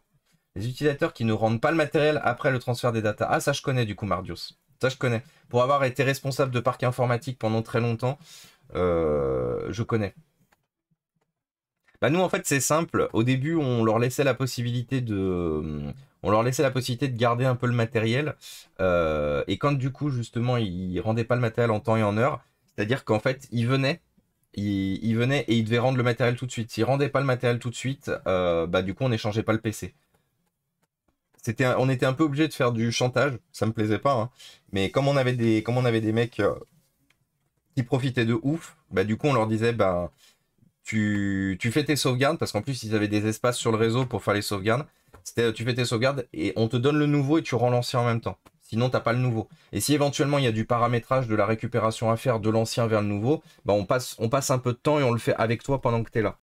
Les utilisateurs qui ne rendent pas le matériel après le transfert des datas. Ah, ça je connais du coup, Mardios. Ça je connais. Pour avoir été responsable de parc informatique pendant très longtemps, euh, je connais. Bah nous en fait c'est simple. Au début on leur laissait la possibilité de, on leur laissait la possibilité de garder un peu le matériel. Euh, et quand du coup, justement, ils rendaient pas le matériel en temps et en heure, c'est-à-dire qu'en fait, ils venaient, ils, et ils devaient rendre le matériel tout de suite. S'ils rendaient pas le matériel tout de suite, euh, bah du coup, on n'échangeait pas le PC. on était un peu obligé de faire du chantage, ça me plaisait pas, hein, mais comme on avait des, comme on avait des mecs euh, qui profitaient de ouf, bah du coup on leur disait bah, tu, tu fais tes sauvegardes parce qu'en plus ils avaient des espaces sur le réseau pour faire les sauvegardes tu fais tes sauvegardes et on te donne le nouveau et tu rends l'ancien en même temps. Sinon, t'as pas le nouveau. Et si éventuellement il y a du paramétrage, de la récupération à faire de l'ancien vers le nouveau, bah on passe, on passe un peu de temps et on le fait avec toi pendant que tu es là.